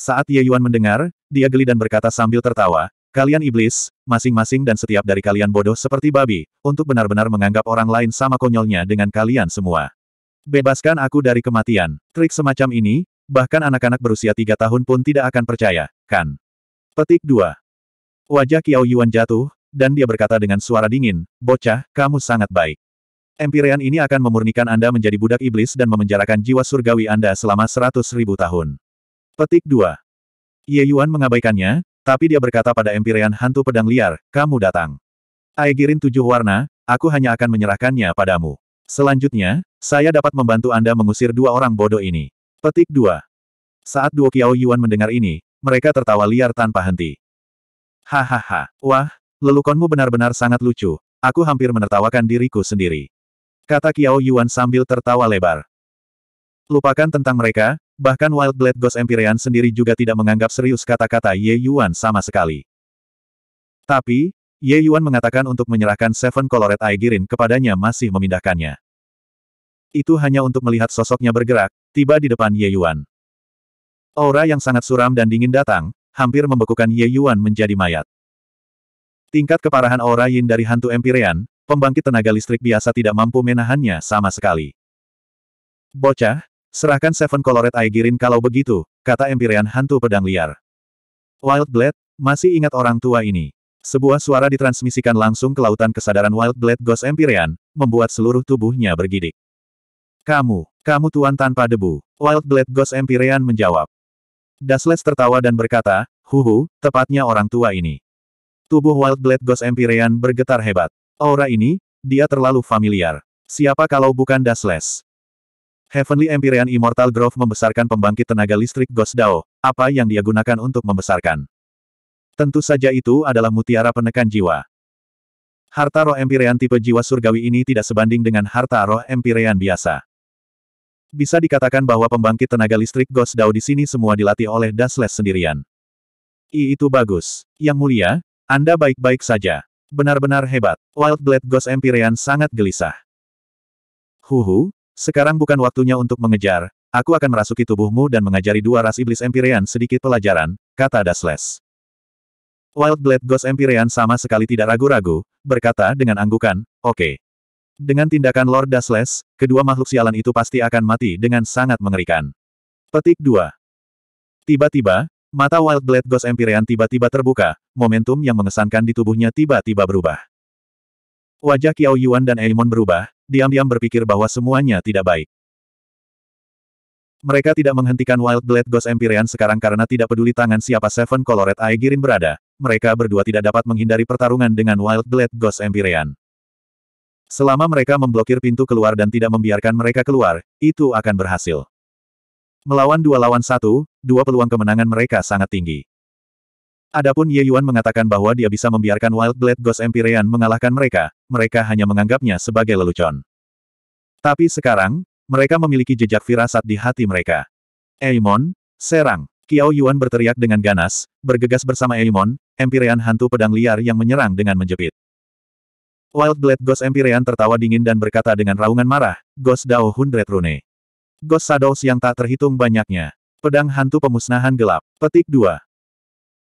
S1: Saat Ye Yuan mendengar, dia geli dan berkata sambil tertawa, Kalian iblis, masing-masing dan setiap dari kalian bodoh seperti babi, untuk benar-benar menganggap orang lain sama konyolnya dengan kalian semua. Bebaskan aku dari kematian. Trik semacam ini, Bahkan anak-anak berusia tiga tahun pun tidak akan percaya, kan? Petik 2. Wajah Kiao Yuan jatuh, dan dia berkata dengan suara dingin, Bocah, kamu sangat baik. Empirean ini akan memurnikan Anda menjadi budak iblis dan memenjarakan jiwa surgawi Anda selama seratus ribu tahun. Petik 2. Ye Yuan mengabaikannya, tapi dia berkata pada Empirean hantu pedang liar, kamu datang. Aegirin tujuh warna, aku hanya akan menyerahkannya padamu. Selanjutnya, saya dapat membantu Anda mengusir dua orang bodoh ini. Petik 2. Saat Duo Qiao Yuan mendengar ini, mereka tertawa liar tanpa henti. Hahaha, wah, lelukonmu benar-benar sangat lucu, aku hampir menertawakan diriku sendiri. Kata Qiao Yuan sambil tertawa lebar. Lupakan tentang mereka, bahkan Wild Blade Ghost Empyrean sendiri juga tidak menganggap serius kata-kata Ye Yuan sama sekali. Tapi, Ye Yuan mengatakan untuk menyerahkan Seven Colored Eye Girin kepadanya masih memindahkannya itu hanya untuk melihat sosoknya bergerak, tiba di depan Ye Yuan. Aura yang sangat suram dan dingin datang, hampir membekukan Ye Yuan menjadi mayat. Tingkat keparahan aura yin dari hantu Empyrean, pembangkit tenaga listrik biasa tidak mampu menahannya sama sekali. Bocah, serahkan Seven Colored Aegirin kalau begitu, kata Empyrean hantu pedang liar. Wild Blade, masih ingat orang tua ini. Sebuah suara ditransmisikan langsung ke lautan kesadaran Wild Blade Ghost Empyrean, membuat seluruh tubuhnya bergidik. Kamu, kamu tuan tanpa debu. Wild Blade Ghost Empyrean menjawab. Dasles tertawa dan berkata, huhu, tepatnya orang tua ini. Tubuh Wild Blade Ghost Empyrean bergetar hebat. Aura ini, dia terlalu familiar. Siapa kalau bukan Dasles? Heavenly Empyrean Immortal Grove membesarkan pembangkit tenaga listrik Ghost Dao, apa yang dia gunakan untuk membesarkan. Tentu saja itu adalah mutiara penekan jiwa. Harta roh Empyrean tipe jiwa surgawi ini tidak sebanding dengan harta roh Empyrean biasa bisa dikatakan bahwa pembangkit tenaga listrik Ghost Dao di sini semua dilatih oleh Dasles sendirian. I itu bagus. Yang mulia, Anda baik-baik saja. Benar-benar hebat. Wild Blade Ghost Empyrean sangat gelisah. Huhu, sekarang bukan waktunya untuk mengejar, aku akan merasuki tubuhmu dan mengajari dua ras iblis Empyrean sedikit pelajaran, kata Dasles. Wild Blade Ghost Empyrean sama sekali tidak ragu-ragu, berkata dengan anggukan, oke. Okay. Dengan tindakan Lord Dasles, kedua makhluk sialan itu pasti akan mati dengan sangat mengerikan. Petik 2. Tiba-tiba, mata Wild Blade Ghost Empyrean tiba-tiba terbuka, momentum yang mengesankan di tubuhnya tiba-tiba berubah. Wajah Kiao Yuan dan Aemon berubah, diam-diam berpikir bahwa semuanya tidak baik. Mereka tidak menghentikan Wild Blade Ghost Empyrean sekarang karena tidak peduli tangan siapa Seven Colored Aegirin berada, mereka berdua tidak dapat menghindari pertarungan dengan Wild Blade Ghost Empyrean. Selama mereka memblokir pintu keluar dan tidak membiarkan mereka keluar, itu akan berhasil. Melawan dua lawan satu, dua peluang kemenangan mereka sangat tinggi. Adapun Ye Yuan mengatakan bahwa dia bisa membiarkan Wild Blade Ghost Empyrean mengalahkan mereka, mereka hanya menganggapnya sebagai lelucon. Tapi sekarang, mereka memiliki jejak firasat di hati mereka. Eimon, serang! Kiao Yuan berteriak dengan ganas, bergegas bersama Eimon, Empyrean hantu pedang liar yang menyerang dengan menjepit. Wild Blade Ghost Empyrean tertawa dingin dan berkata dengan raungan marah, Ghost Dao Hundred Rune. Ghost Shadows yang tak terhitung banyaknya. Pedang Hantu Pemusnahan Gelap. Petik 2.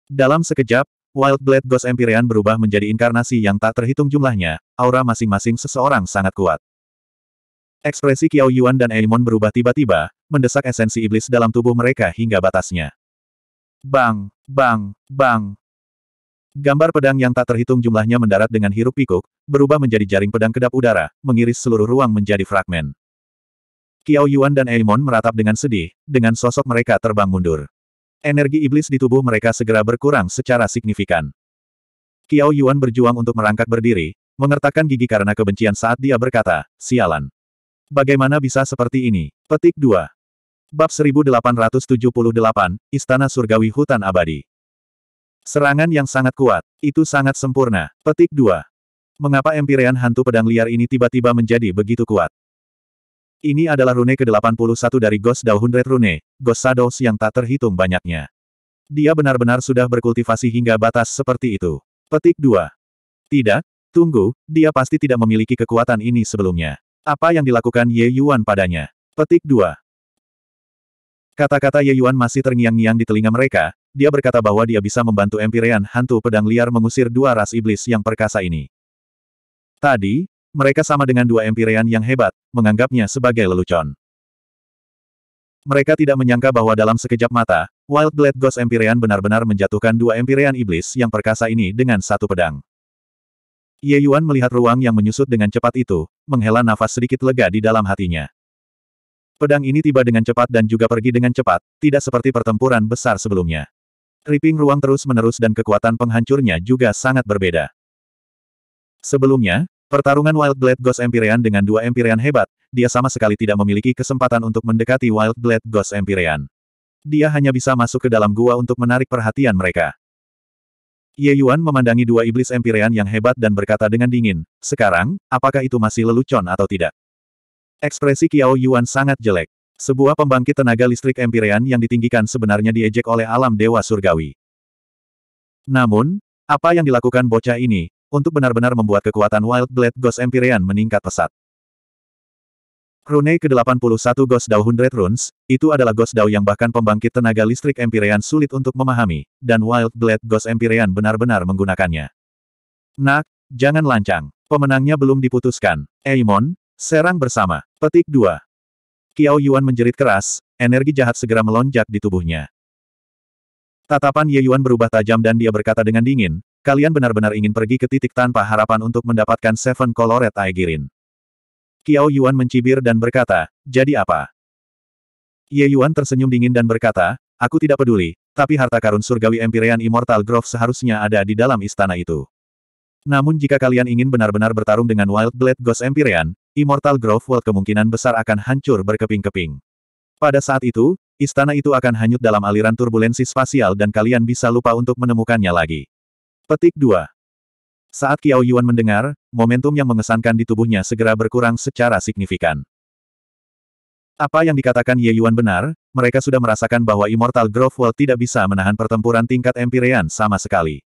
S1: Dalam sekejap, Wild Blade Ghost Empyrean berubah menjadi inkarnasi yang tak terhitung jumlahnya, aura masing-masing seseorang sangat kuat. Ekspresi Kiao Yuan dan Aemon berubah tiba-tiba, mendesak esensi iblis dalam tubuh mereka hingga batasnya. Bang, bang, bang, Gambar pedang yang tak terhitung jumlahnya mendarat dengan hirup pikuk, berubah menjadi jaring pedang kedap udara, mengiris seluruh ruang menjadi fragmen. Kiao Yuan dan Aemon meratap dengan sedih, dengan sosok mereka terbang mundur. Energi iblis di tubuh mereka segera berkurang secara signifikan. Kiao Yuan berjuang untuk merangkak berdiri, mengertakkan gigi karena kebencian saat dia berkata, sialan. Bagaimana bisa seperti ini? Petik 2. Bab 1878, Istana Surgawi Hutan Abadi. Serangan yang sangat kuat. Itu sangat sempurna. Petik 2. Mengapa empirian hantu pedang liar ini tiba-tiba menjadi begitu kuat? Ini adalah rune ke-81 dari Ghost Dao Hundred Rune, Ghost Shadows yang tak terhitung banyaknya. Dia benar-benar sudah berkultivasi hingga batas seperti itu. Petik 2. Tidak, tunggu, dia pasti tidak memiliki kekuatan ini sebelumnya. Apa yang dilakukan Ye Yuan padanya? Petik 2. Kata-kata Ye Yuan masih terngiang-ngiang di telinga mereka, dia berkata bahwa dia bisa membantu Empyrean hantu pedang liar mengusir dua ras iblis yang perkasa ini. Tadi, mereka sama dengan dua Empyrean yang hebat, menganggapnya sebagai lelucon. Mereka tidak menyangka bahwa dalam sekejap mata, Wild Blade Ghost Empyrean benar-benar menjatuhkan dua Empyrean iblis yang perkasa ini dengan satu pedang. Ye Yuan melihat ruang yang menyusut dengan cepat itu, menghela nafas sedikit lega di dalam hatinya. Pedang ini tiba dengan cepat dan juga pergi dengan cepat, tidak seperti pertempuran besar sebelumnya. Ripping ruang terus-menerus dan kekuatan penghancurnya juga sangat berbeda. Sebelumnya, pertarungan Wild Blade Ghost Empyrean dengan dua Empyrean hebat, dia sama sekali tidak memiliki kesempatan untuk mendekati Wild Blade Ghost Empyrean. Dia hanya bisa masuk ke dalam gua untuk menarik perhatian mereka. Ye Yuan memandangi dua iblis Empyrean yang hebat dan berkata dengan dingin, sekarang, apakah itu masih lelucon atau tidak? Ekspresi Kiao Yuan sangat jelek. Sebuah pembangkit tenaga listrik empirean yang ditinggikan sebenarnya diejek oleh alam dewa surgawi. Namun, apa yang dilakukan bocah ini, untuk benar-benar membuat kekuatan Wild Blade Ghost Empyrean meningkat pesat. Rune ke-81 Ghost Dao Hundred Runes, itu adalah Ghost Dao yang bahkan pembangkit tenaga listrik Empyrean sulit untuk memahami, dan Wild Blade Ghost Empyrean benar-benar menggunakannya. Nak, jangan lancang. Pemenangnya belum diputuskan. Eimon, serang bersama. Petik 2. Qiao Yuan menjerit keras, energi jahat segera melonjak di tubuhnya. Tatapan Ye Yuan berubah tajam dan dia berkata dengan dingin, kalian benar-benar ingin pergi ke titik tanpa harapan untuk mendapatkan Seven Colored Aegirin." Qiao Yuan mencibir dan berkata, jadi apa? Ye Yuan tersenyum dingin dan berkata, aku tidak peduli, tapi harta karun surgawi Empyrean Immortal Grove seharusnya ada di dalam istana itu. Namun jika kalian ingin benar-benar bertarung dengan Wild Blade Ghost Empyrean, Immortal Grove World kemungkinan besar akan hancur berkeping-keping. Pada saat itu, istana itu akan hanyut dalam aliran turbulensi spasial dan kalian bisa lupa untuk menemukannya lagi. Petik 2. Saat Kiao Yuan mendengar, momentum yang mengesankan di tubuhnya segera berkurang secara signifikan. Apa yang dikatakan Ye Yuan benar, mereka sudah merasakan bahwa Immortal Grove World tidak bisa menahan pertempuran tingkat Empyrean sama sekali.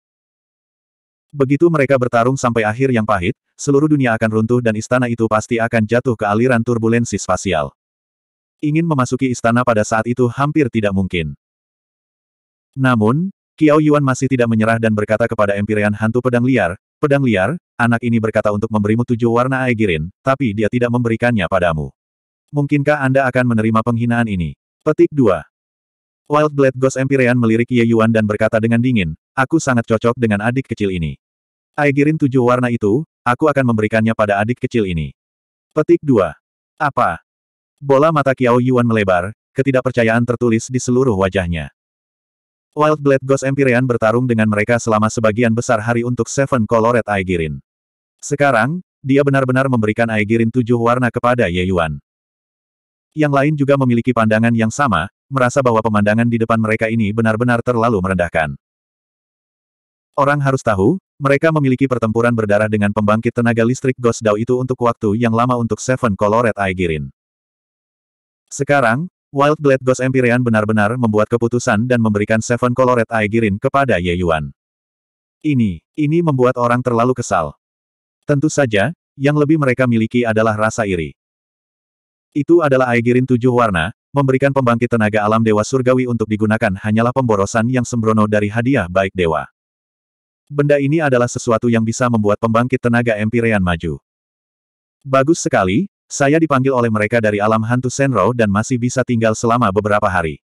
S1: Begitu mereka bertarung sampai akhir yang pahit, seluruh dunia akan runtuh dan istana itu pasti akan jatuh ke aliran turbulensi spasial. Ingin memasuki istana pada saat itu hampir tidak mungkin. Namun, Kiao Yuan masih tidak menyerah dan berkata kepada Empyrean Hantu Pedang Liar, Pedang Liar, anak ini berkata untuk memberimu tujuh warna Aegirin, tapi dia tidak memberikannya padamu. Mungkinkah Anda akan menerima penghinaan ini? Petik 2. Wild Blade Ghost Empyrean melirik Ye Yuan dan berkata dengan dingin, Aku sangat cocok dengan adik kecil ini. Aigirin tujuh warna itu, aku akan memberikannya pada adik kecil ini. Petik 2. Apa? Bola mata Kiao Yuan melebar, ketidakpercayaan tertulis di seluruh wajahnya. Wild Blade Ghost Empyrean bertarung dengan mereka selama sebagian besar hari untuk Seven Colored Aigirin. Sekarang, dia benar-benar memberikan Aigirin tujuh warna kepada Ye Yuan. Yang lain juga memiliki pandangan yang sama, merasa bahwa pemandangan di depan mereka ini benar-benar terlalu merendahkan. Orang harus tahu, mereka memiliki pertempuran berdarah dengan pembangkit tenaga listrik Ghost Dao itu untuk waktu yang lama untuk Seven Colored Aegirin. Sekarang, Wild Blade Ghost Empyrean benar-benar membuat keputusan dan memberikan Seven Colored Aegirin kepada Ye Yuan. Ini, ini membuat orang terlalu kesal. Tentu saja, yang lebih mereka miliki adalah rasa iri. Itu adalah Aegirin tujuh warna, memberikan pembangkit tenaga alam Dewa Surgawi untuk digunakan hanyalah pemborosan yang sembrono dari hadiah baik Dewa. Benda ini adalah sesuatu yang bisa membuat pembangkit tenaga empirean maju. Bagus sekali, saya dipanggil oleh mereka dari alam hantu Senro dan masih bisa tinggal selama beberapa hari.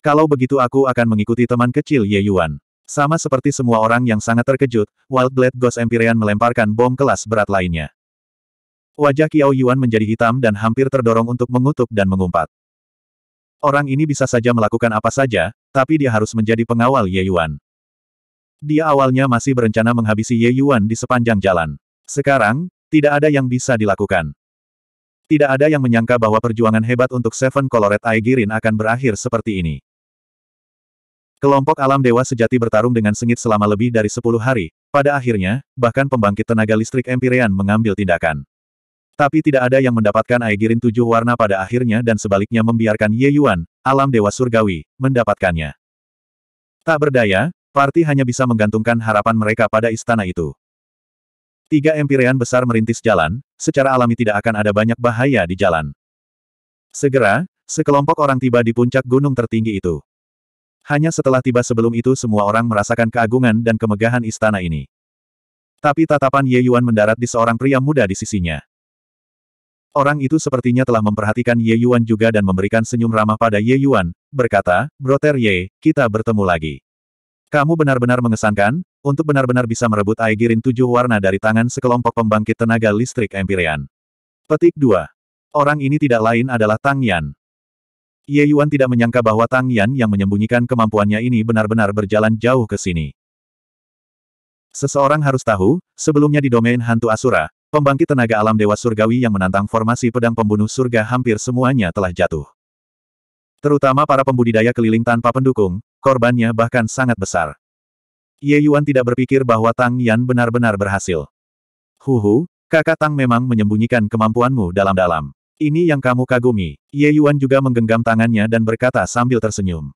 S1: Kalau begitu aku akan mengikuti teman kecil Ye Yuan. Sama seperti semua orang yang sangat terkejut, Wild Blade Ghost Empyrean melemparkan bom kelas berat lainnya. Wajah Kiao Yuan menjadi hitam dan hampir terdorong untuk mengutuk dan mengumpat. Orang ini bisa saja melakukan apa saja, tapi dia harus menjadi pengawal Ye Yuan. Dia awalnya masih berencana menghabisi Ye Yuan di sepanjang jalan. Sekarang, tidak ada yang bisa dilakukan. Tidak ada yang menyangka bahwa perjuangan hebat untuk Seven Colored Aigirin akan berakhir seperti ini. Kelompok alam dewa sejati bertarung dengan sengit selama lebih dari 10 hari, pada akhirnya, bahkan pembangkit tenaga listrik Empyrean mengambil tindakan. Tapi tidak ada yang mendapatkan Aigirin tujuh warna pada akhirnya dan sebaliknya membiarkan Ye Yuan, alam dewa surgawi, mendapatkannya. Tak berdaya, Parti hanya bisa menggantungkan harapan mereka pada istana itu. Tiga empirean besar merintis jalan, secara alami tidak akan ada banyak bahaya di jalan. Segera, sekelompok orang tiba di puncak gunung tertinggi itu. Hanya setelah tiba sebelum itu semua orang merasakan keagungan dan kemegahan istana ini. Tapi tatapan Ye Yuan mendarat di seorang pria muda di sisinya. Orang itu sepertinya telah memperhatikan Ye Yuan juga dan memberikan senyum ramah pada Ye Yuan, berkata, Broter Ye, kita bertemu lagi. Kamu benar-benar mengesankan, untuk benar-benar bisa merebut Aigirin tujuh warna dari tangan sekelompok pembangkit tenaga listrik Empyrean. Petik 2. Orang ini tidak lain adalah Tang Yan. Ye Yuan tidak menyangka bahwa Tang Yan yang menyembunyikan kemampuannya ini benar-benar berjalan jauh ke sini. Seseorang harus tahu, sebelumnya di domain hantu Asura, pembangkit tenaga alam Dewa Surgawi yang menantang formasi pedang pembunuh surga hampir semuanya telah jatuh. Terutama para pembudidaya keliling tanpa pendukung, korbannya bahkan sangat besar. Ye Yuan tidak berpikir bahwa Tang Yan benar-benar berhasil. Huhu, kakak Tang memang menyembunyikan kemampuanmu dalam-dalam. Ini yang kamu kagumi. Ye Yuan juga menggenggam tangannya dan berkata sambil tersenyum.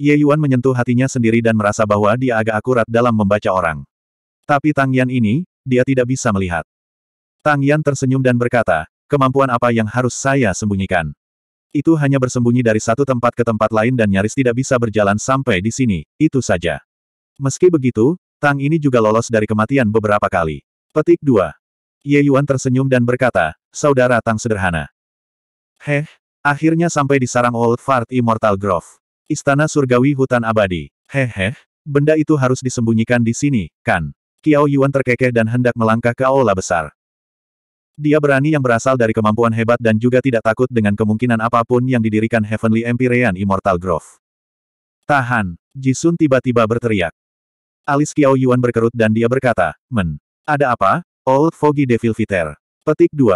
S1: Ye Yuan menyentuh hatinya sendiri dan merasa bahwa dia agak akurat dalam membaca orang. Tapi Tang Yan ini, dia tidak bisa melihat. Tang Yan tersenyum dan berkata, kemampuan apa yang harus saya sembunyikan? Itu hanya bersembunyi dari satu tempat ke tempat lain dan nyaris tidak bisa berjalan sampai di sini, itu saja. Meski begitu, Tang ini juga lolos dari kematian beberapa kali. Petik 2. Ye Yuan tersenyum dan berkata, Saudara Tang sederhana. Heh, akhirnya sampai di sarang Old Fart Immortal Grove. Istana surgawi hutan abadi. Heh heh, benda itu harus disembunyikan di sini, kan? Kiao Yuan terkekeh dan hendak melangkah ke aula besar. Dia berani yang berasal dari kemampuan hebat dan juga tidak takut dengan kemungkinan apapun yang didirikan Heavenly Empyrean Immortal Grove. Tahan! Jisun tiba-tiba berteriak. Alis Kiao Yuan berkerut dan dia berkata, Men. Ada apa? Old Foggy Devil Viter. Petik 2.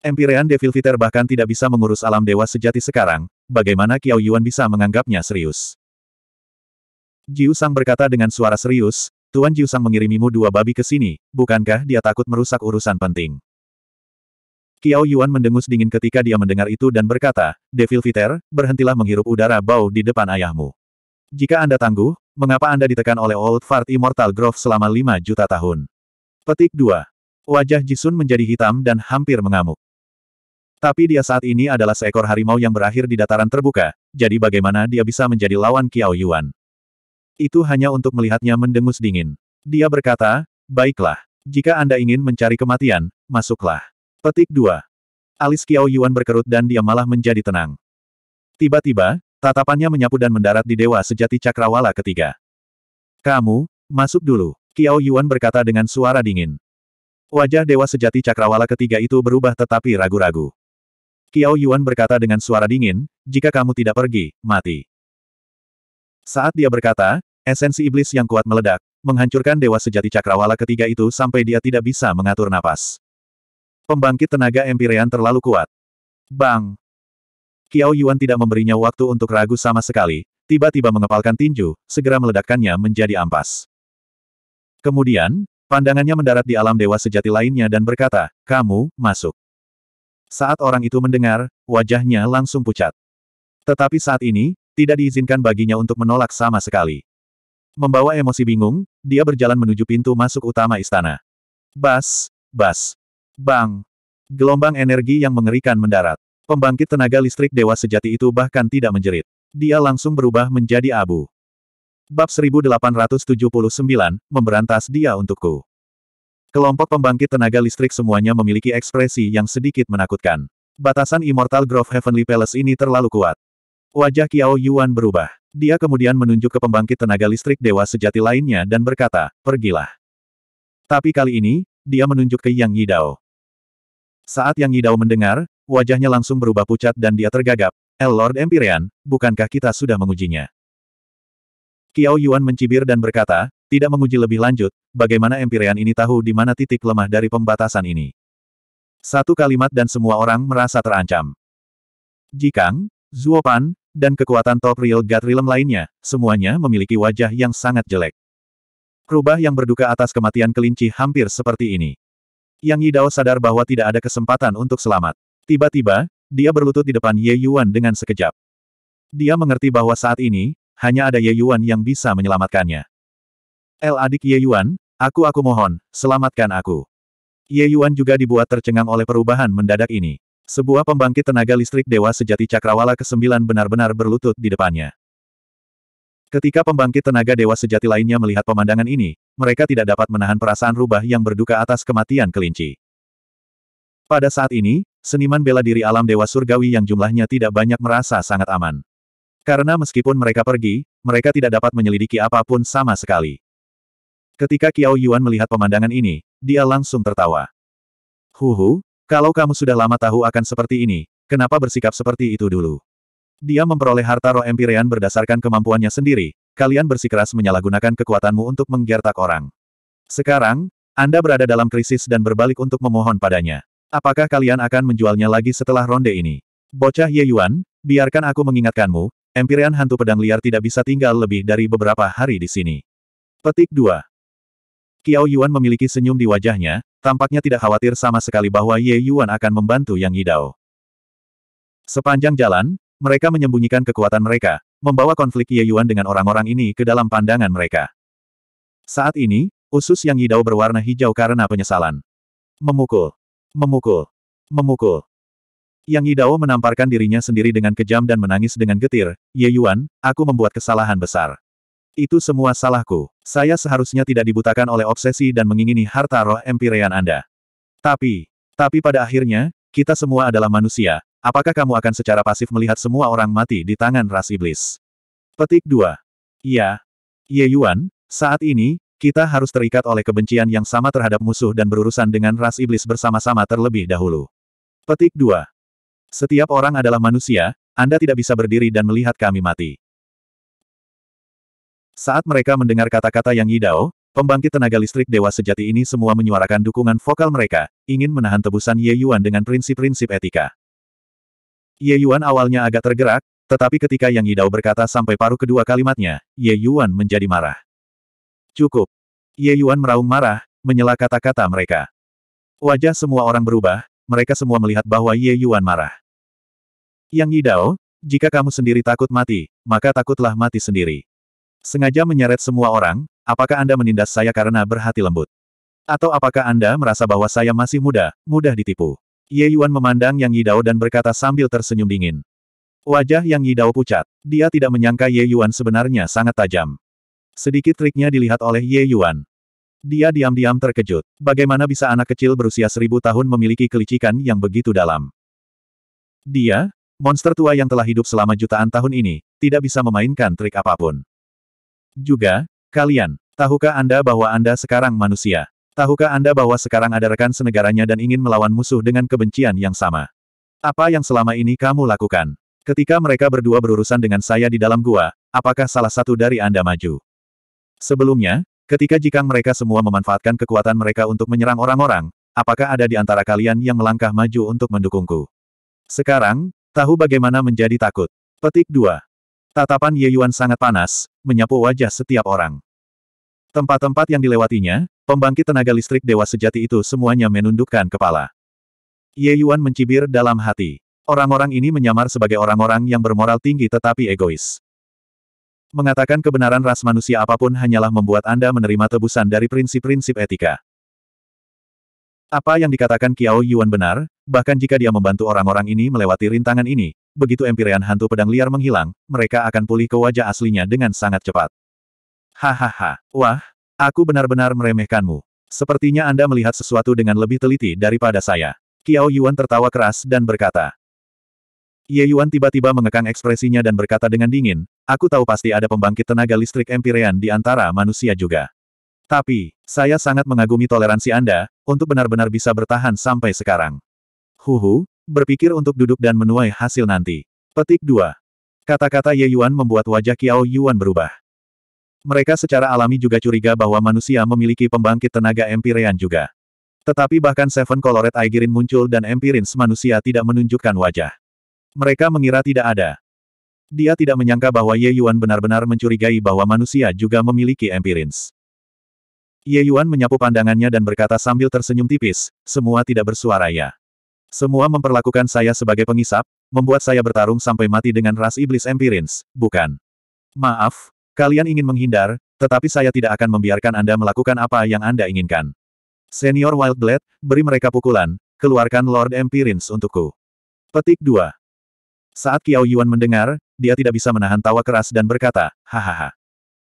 S1: Empyrean Devil Viter bahkan tidak bisa mengurus alam dewa sejati sekarang, bagaimana Kiao Yuan bisa menganggapnya serius? Jiu berkata dengan suara serius, Tuan Jiu mengirimimu dua babi ke sini, bukankah dia takut merusak urusan penting? Qiao Yuan mendengus dingin ketika dia mendengar itu dan berkata, Devil Viter, berhentilah menghirup udara bau di depan ayahmu. Jika Anda tangguh, mengapa Anda ditekan oleh Old Fart Immortal Grove selama 5 juta tahun? Petik 2. Wajah Jisun menjadi hitam dan hampir mengamuk. Tapi dia saat ini adalah seekor harimau yang berakhir di dataran terbuka, jadi bagaimana dia bisa menjadi lawan Qiao Yuan? Itu hanya untuk melihatnya mendengus dingin. Dia berkata, baiklah, jika Anda ingin mencari kematian, masuklah. Petik 2. Alis Qiao Yuan berkerut dan dia malah menjadi tenang. Tiba-tiba, tatapannya menyapu dan mendarat di Dewa Sejati Cakrawala ketiga. Kamu, masuk dulu, Qiao Yuan berkata dengan suara dingin. Wajah Dewa Sejati Cakrawala ketiga itu berubah tetapi ragu-ragu. Qiao Yuan berkata dengan suara dingin, jika kamu tidak pergi, mati. Saat dia berkata, esensi iblis yang kuat meledak, menghancurkan Dewa Sejati Cakrawala ketiga itu sampai dia tidak bisa mengatur napas. Pembangkit tenaga Empyrean terlalu kuat. Bang! Kiao Yuan tidak memberinya waktu untuk ragu sama sekali, tiba-tiba mengepalkan tinju, segera meledakkannya menjadi ampas. Kemudian, pandangannya mendarat di alam dewa sejati lainnya dan berkata, kamu, masuk. Saat orang itu mendengar, wajahnya langsung pucat. Tetapi saat ini, tidak diizinkan baginya untuk menolak sama sekali. Membawa emosi bingung, dia berjalan menuju pintu masuk utama istana. Bas, bas, Bang! Gelombang energi yang mengerikan mendarat. Pembangkit tenaga listrik dewa sejati itu bahkan tidak menjerit. Dia langsung berubah menjadi abu. Bab 1879, Memberantas Dia Untukku. Kelompok pembangkit tenaga listrik semuanya memiliki ekspresi yang sedikit menakutkan. Batasan Immortal Grove Heavenly Palace ini terlalu kuat. Wajah Kiao Yuan berubah. Dia kemudian menunjuk ke pembangkit tenaga listrik dewa sejati lainnya dan berkata, pergilah. Tapi kali ini, dia menunjuk ke Yang Yidao. Saat Yang Yidao mendengar, wajahnya langsung berubah pucat dan dia tergagap. El eh, Lord Empyrean, bukankah kita sudah mengujinya? Qiao Yuan mencibir dan berkata, tidak menguji lebih lanjut, bagaimana Empyrean ini tahu di mana titik lemah dari pembatasan ini. Satu kalimat dan semua orang merasa terancam. Jikang, Zuopan, dan kekuatan top real God Realm lainnya, semuanya memiliki wajah yang sangat jelek. Rubah yang berduka atas kematian kelinci hampir seperti ini. Yang Yidao sadar bahwa tidak ada kesempatan untuk selamat. Tiba-tiba, dia berlutut di depan Ye Yuan dengan sekejap. Dia mengerti bahwa saat ini, hanya ada Ye Yuan yang bisa menyelamatkannya. El adik Ye Yuan, aku aku mohon, selamatkan aku. Ye Yuan juga dibuat tercengang oleh perubahan mendadak ini. Sebuah pembangkit tenaga listrik dewa sejati Cakrawala ke-9 benar-benar berlutut di depannya. Ketika pembangkit tenaga dewa sejati lainnya melihat pemandangan ini, mereka tidak dapat menahan perasaan rubah yang berduka atas kematian kelinci. Pada saat ini, seniman bela diri alam dewa surgawi yang jumlahnya tidak banyak merasa sangat aman. Karena meskipun mereka pergi, mereka tidak dapat menyelidiki apapun sama sekali. Ketika Kiao Yuan melihat pemandangan ini, dia langsung tertawa. Huhu, kalau kamu sudah lama tahu akan seperti ini, kenapa bersikap seperti itu dulu? Dia memperoleh harta roh Empyrean berdasarkan kemampuannya sendiri, kalian bersikeras menyalahgunakan kekuatanmu untuk menggertak orang. Sekarang, Anda berada dalam krisis dan berbalik untuk memohon padanya. Apakah kalian akan menjualnya lagi setelah ronde ini? Bocah Ye Yuan, biarkan aku mengingatkanmu, Empirian hantu pedang liar tidak bisa tinggal lebih dari beberapa hari di sini. Petik 2. Kiao Yuan memiliki senyum di wajahnya, tampaknya tidak khawatir sama sekali bahwa Ye Yuan akan membantu Yang Yidao. Sepanjang jalan, mereka menyembunyikan kekuatan mereka, membawa konflik Ye Yuan dengan orang-orang ini ke dalam pandangan mereka. Saat ini, usus yang hidau berwarna hijau karena penyesalan. Memukul. Memukul. Memukul. Yang Yidao menamparkan dirinya sendiri dengan kejam dan menangis dengan getir, Ye Yuan, aku membuat kesalahan besar. Itu semua salahku. Saya seharusnya tidak dibutakan oleh obsesi dan mengingini harta roh empirean Anda. Tapi, tapi pada akhirnya, kita semua adalah manusia, Apakah kamu akan secara pasif melihat semua orang mati di tangan ras iblis? Petik 2. Iya. Ye Yuan, saat ini, kita harus terikat oleh kebencian yang sama terhadap musuh dan berurusan dengan ras iblis bersama-sama terlebih dahulu. Petik 2. Setiap orang adalah manusia, Anda tidak bisa berdiri dan melihat kami mati. Saat mereka mendengar kata-kata yang Yidao, Pembangkit tenaga listrik dewa sejati ini semua menyuarakan dukungan vokal mereka, ingin menahan tebusan Ye Yuan dengan prinsip-prinsip etika. Ye Yuan awalnya agak tergerak, tetapi ketika Yang Yidao berkata sampai paruh kedua kalimatnya, Ye Yuan menjadi marah. Cukup. Ye Yuan meraung marah, menyela kata-kata mereka. Wajah semua orang berubah, mereka semua melihat bahwa Ye Yuan marah. Yang Yidao, jika kamu sendiri takut mati, maka takutlah mati sendiri. Sengaja menyeret semua orang, apakah Anda menindas saya karena berhati lembut? Atau apakah Anda merasa bahwa saya masih muda, mudah ditipu? Ye Yuan memandang Yang Yidao dan berkata sambil tersenyum dingin. Wajah Yang Yidao pucat. Dia tidak menyangka Ye Yuan sebenarnya sangat tajam. Sedikit triknya dilihat oleh Ye Yuan. Dia diam-diam terkejut. Bagaimana bisa anak kecil berusia seribu tahun memiliki kelicikan yang begitu dalam? Dia, monster tua yang telah hidup selama jutaan tahun ini, tidak bisa memainkan trik apapun. Juga, kalian, tahukah Anda bahwa Anda sekarang manusia? Tahukah Anda bahwa sekarang ada rekan senegaranya dan ingin melawan musuh dengan kebencian yang sama? Apa yang selama ini kamu lakukan? Ketika mereka berdua berurusan dengan saya di dalam gua, apakah salah satu dari Anda maju? Sebelumnya, ketika jika mereka semua memanfaatkan kekuatan mereka untuk menyerang orang-orang, apakah ada di antara kalian yang melangkah maju untuk mendukungku? Sekarang, tahu bagaimana menjadi takut. Petik 2. Tatapan Ye Yuan sangat panas, menyapu wajah setiap orang. Tempat-tempat yang dilewatinya, pembangkit tenaga listrik dewa sejati itu semuanya menundukkan kepala. Ye Yuan mencibir dalam hati. Orang-orang ini menyamar sebagai orang-orang yang bermoral tinggi tetapi egois. Mengatakan kebenaran ras manusia apapun hanyalah membuat Anda menerima tebusan dari prinsip-prinsip etika. Apa yang dikatakan Kiao Yuan benar, bahkan jika dia membantu orang-orang ini melewati rintangan ini, begitu empirean hantu pedang liar menghilang, mereka akan pulih ke wajah aslinya dengan sangat cepat. Hahaha. Wah, aku benar-benar meremehkanmu. Sepertinya Anda melihat sesuatu dengan lebih teliti daripada saya. Kiao Yuan tertawa keras dan berkata. Ye Yuan tiba-tiba mengekang ekspresinya dan berkata dengan dingin, aku tahu pasti ada pembangkit tenaga listrik empirean di antara manusia juga. Tapi, saya sangat mengagumi toleransi Anda, untuk benar-benar bisa bertahan sampai sekarang. Huhu, berpikir untuk duduk dan menuai hasil nanti. Petik 2. Kata-kata Ye Yuan membuat wajah Kiao Yuan berubah. Mereka secara alami juga curiga bahwa manusia memiliki pembangkit tenaga Empyrean juga. Tetapi bahkan Seven Colored Aigirin muncul dan Empirins manusia tidak menunjukkan wajah. Mereka mengira tidak ada. Dia tidak menyangka bahwa Ye Yuan benar-benar mencurigai bahwa manusia juga memiliki Empirins. Ye Yuan menyapu pandangannya dan berkata sambil tersenyum tipis, semua tidak bersuara ya. Semua memperlakukan saya sebagai pengisap, membuat saya bertarung sampai mati dengan ras iblis Empirins, bukan? Maaf, Kalian ingin menghindar, tetapi saya tidak akan membiarkan Anda melakukan apa yang Anda inginkan. Senior Wildblade, beri mereka pukulan, keluarkan Lord Empirins untukku. Petik 2. Saat Kiao Yuan mendengar, dia tidak bisa menahan tawa keras dan berkata, hahaha.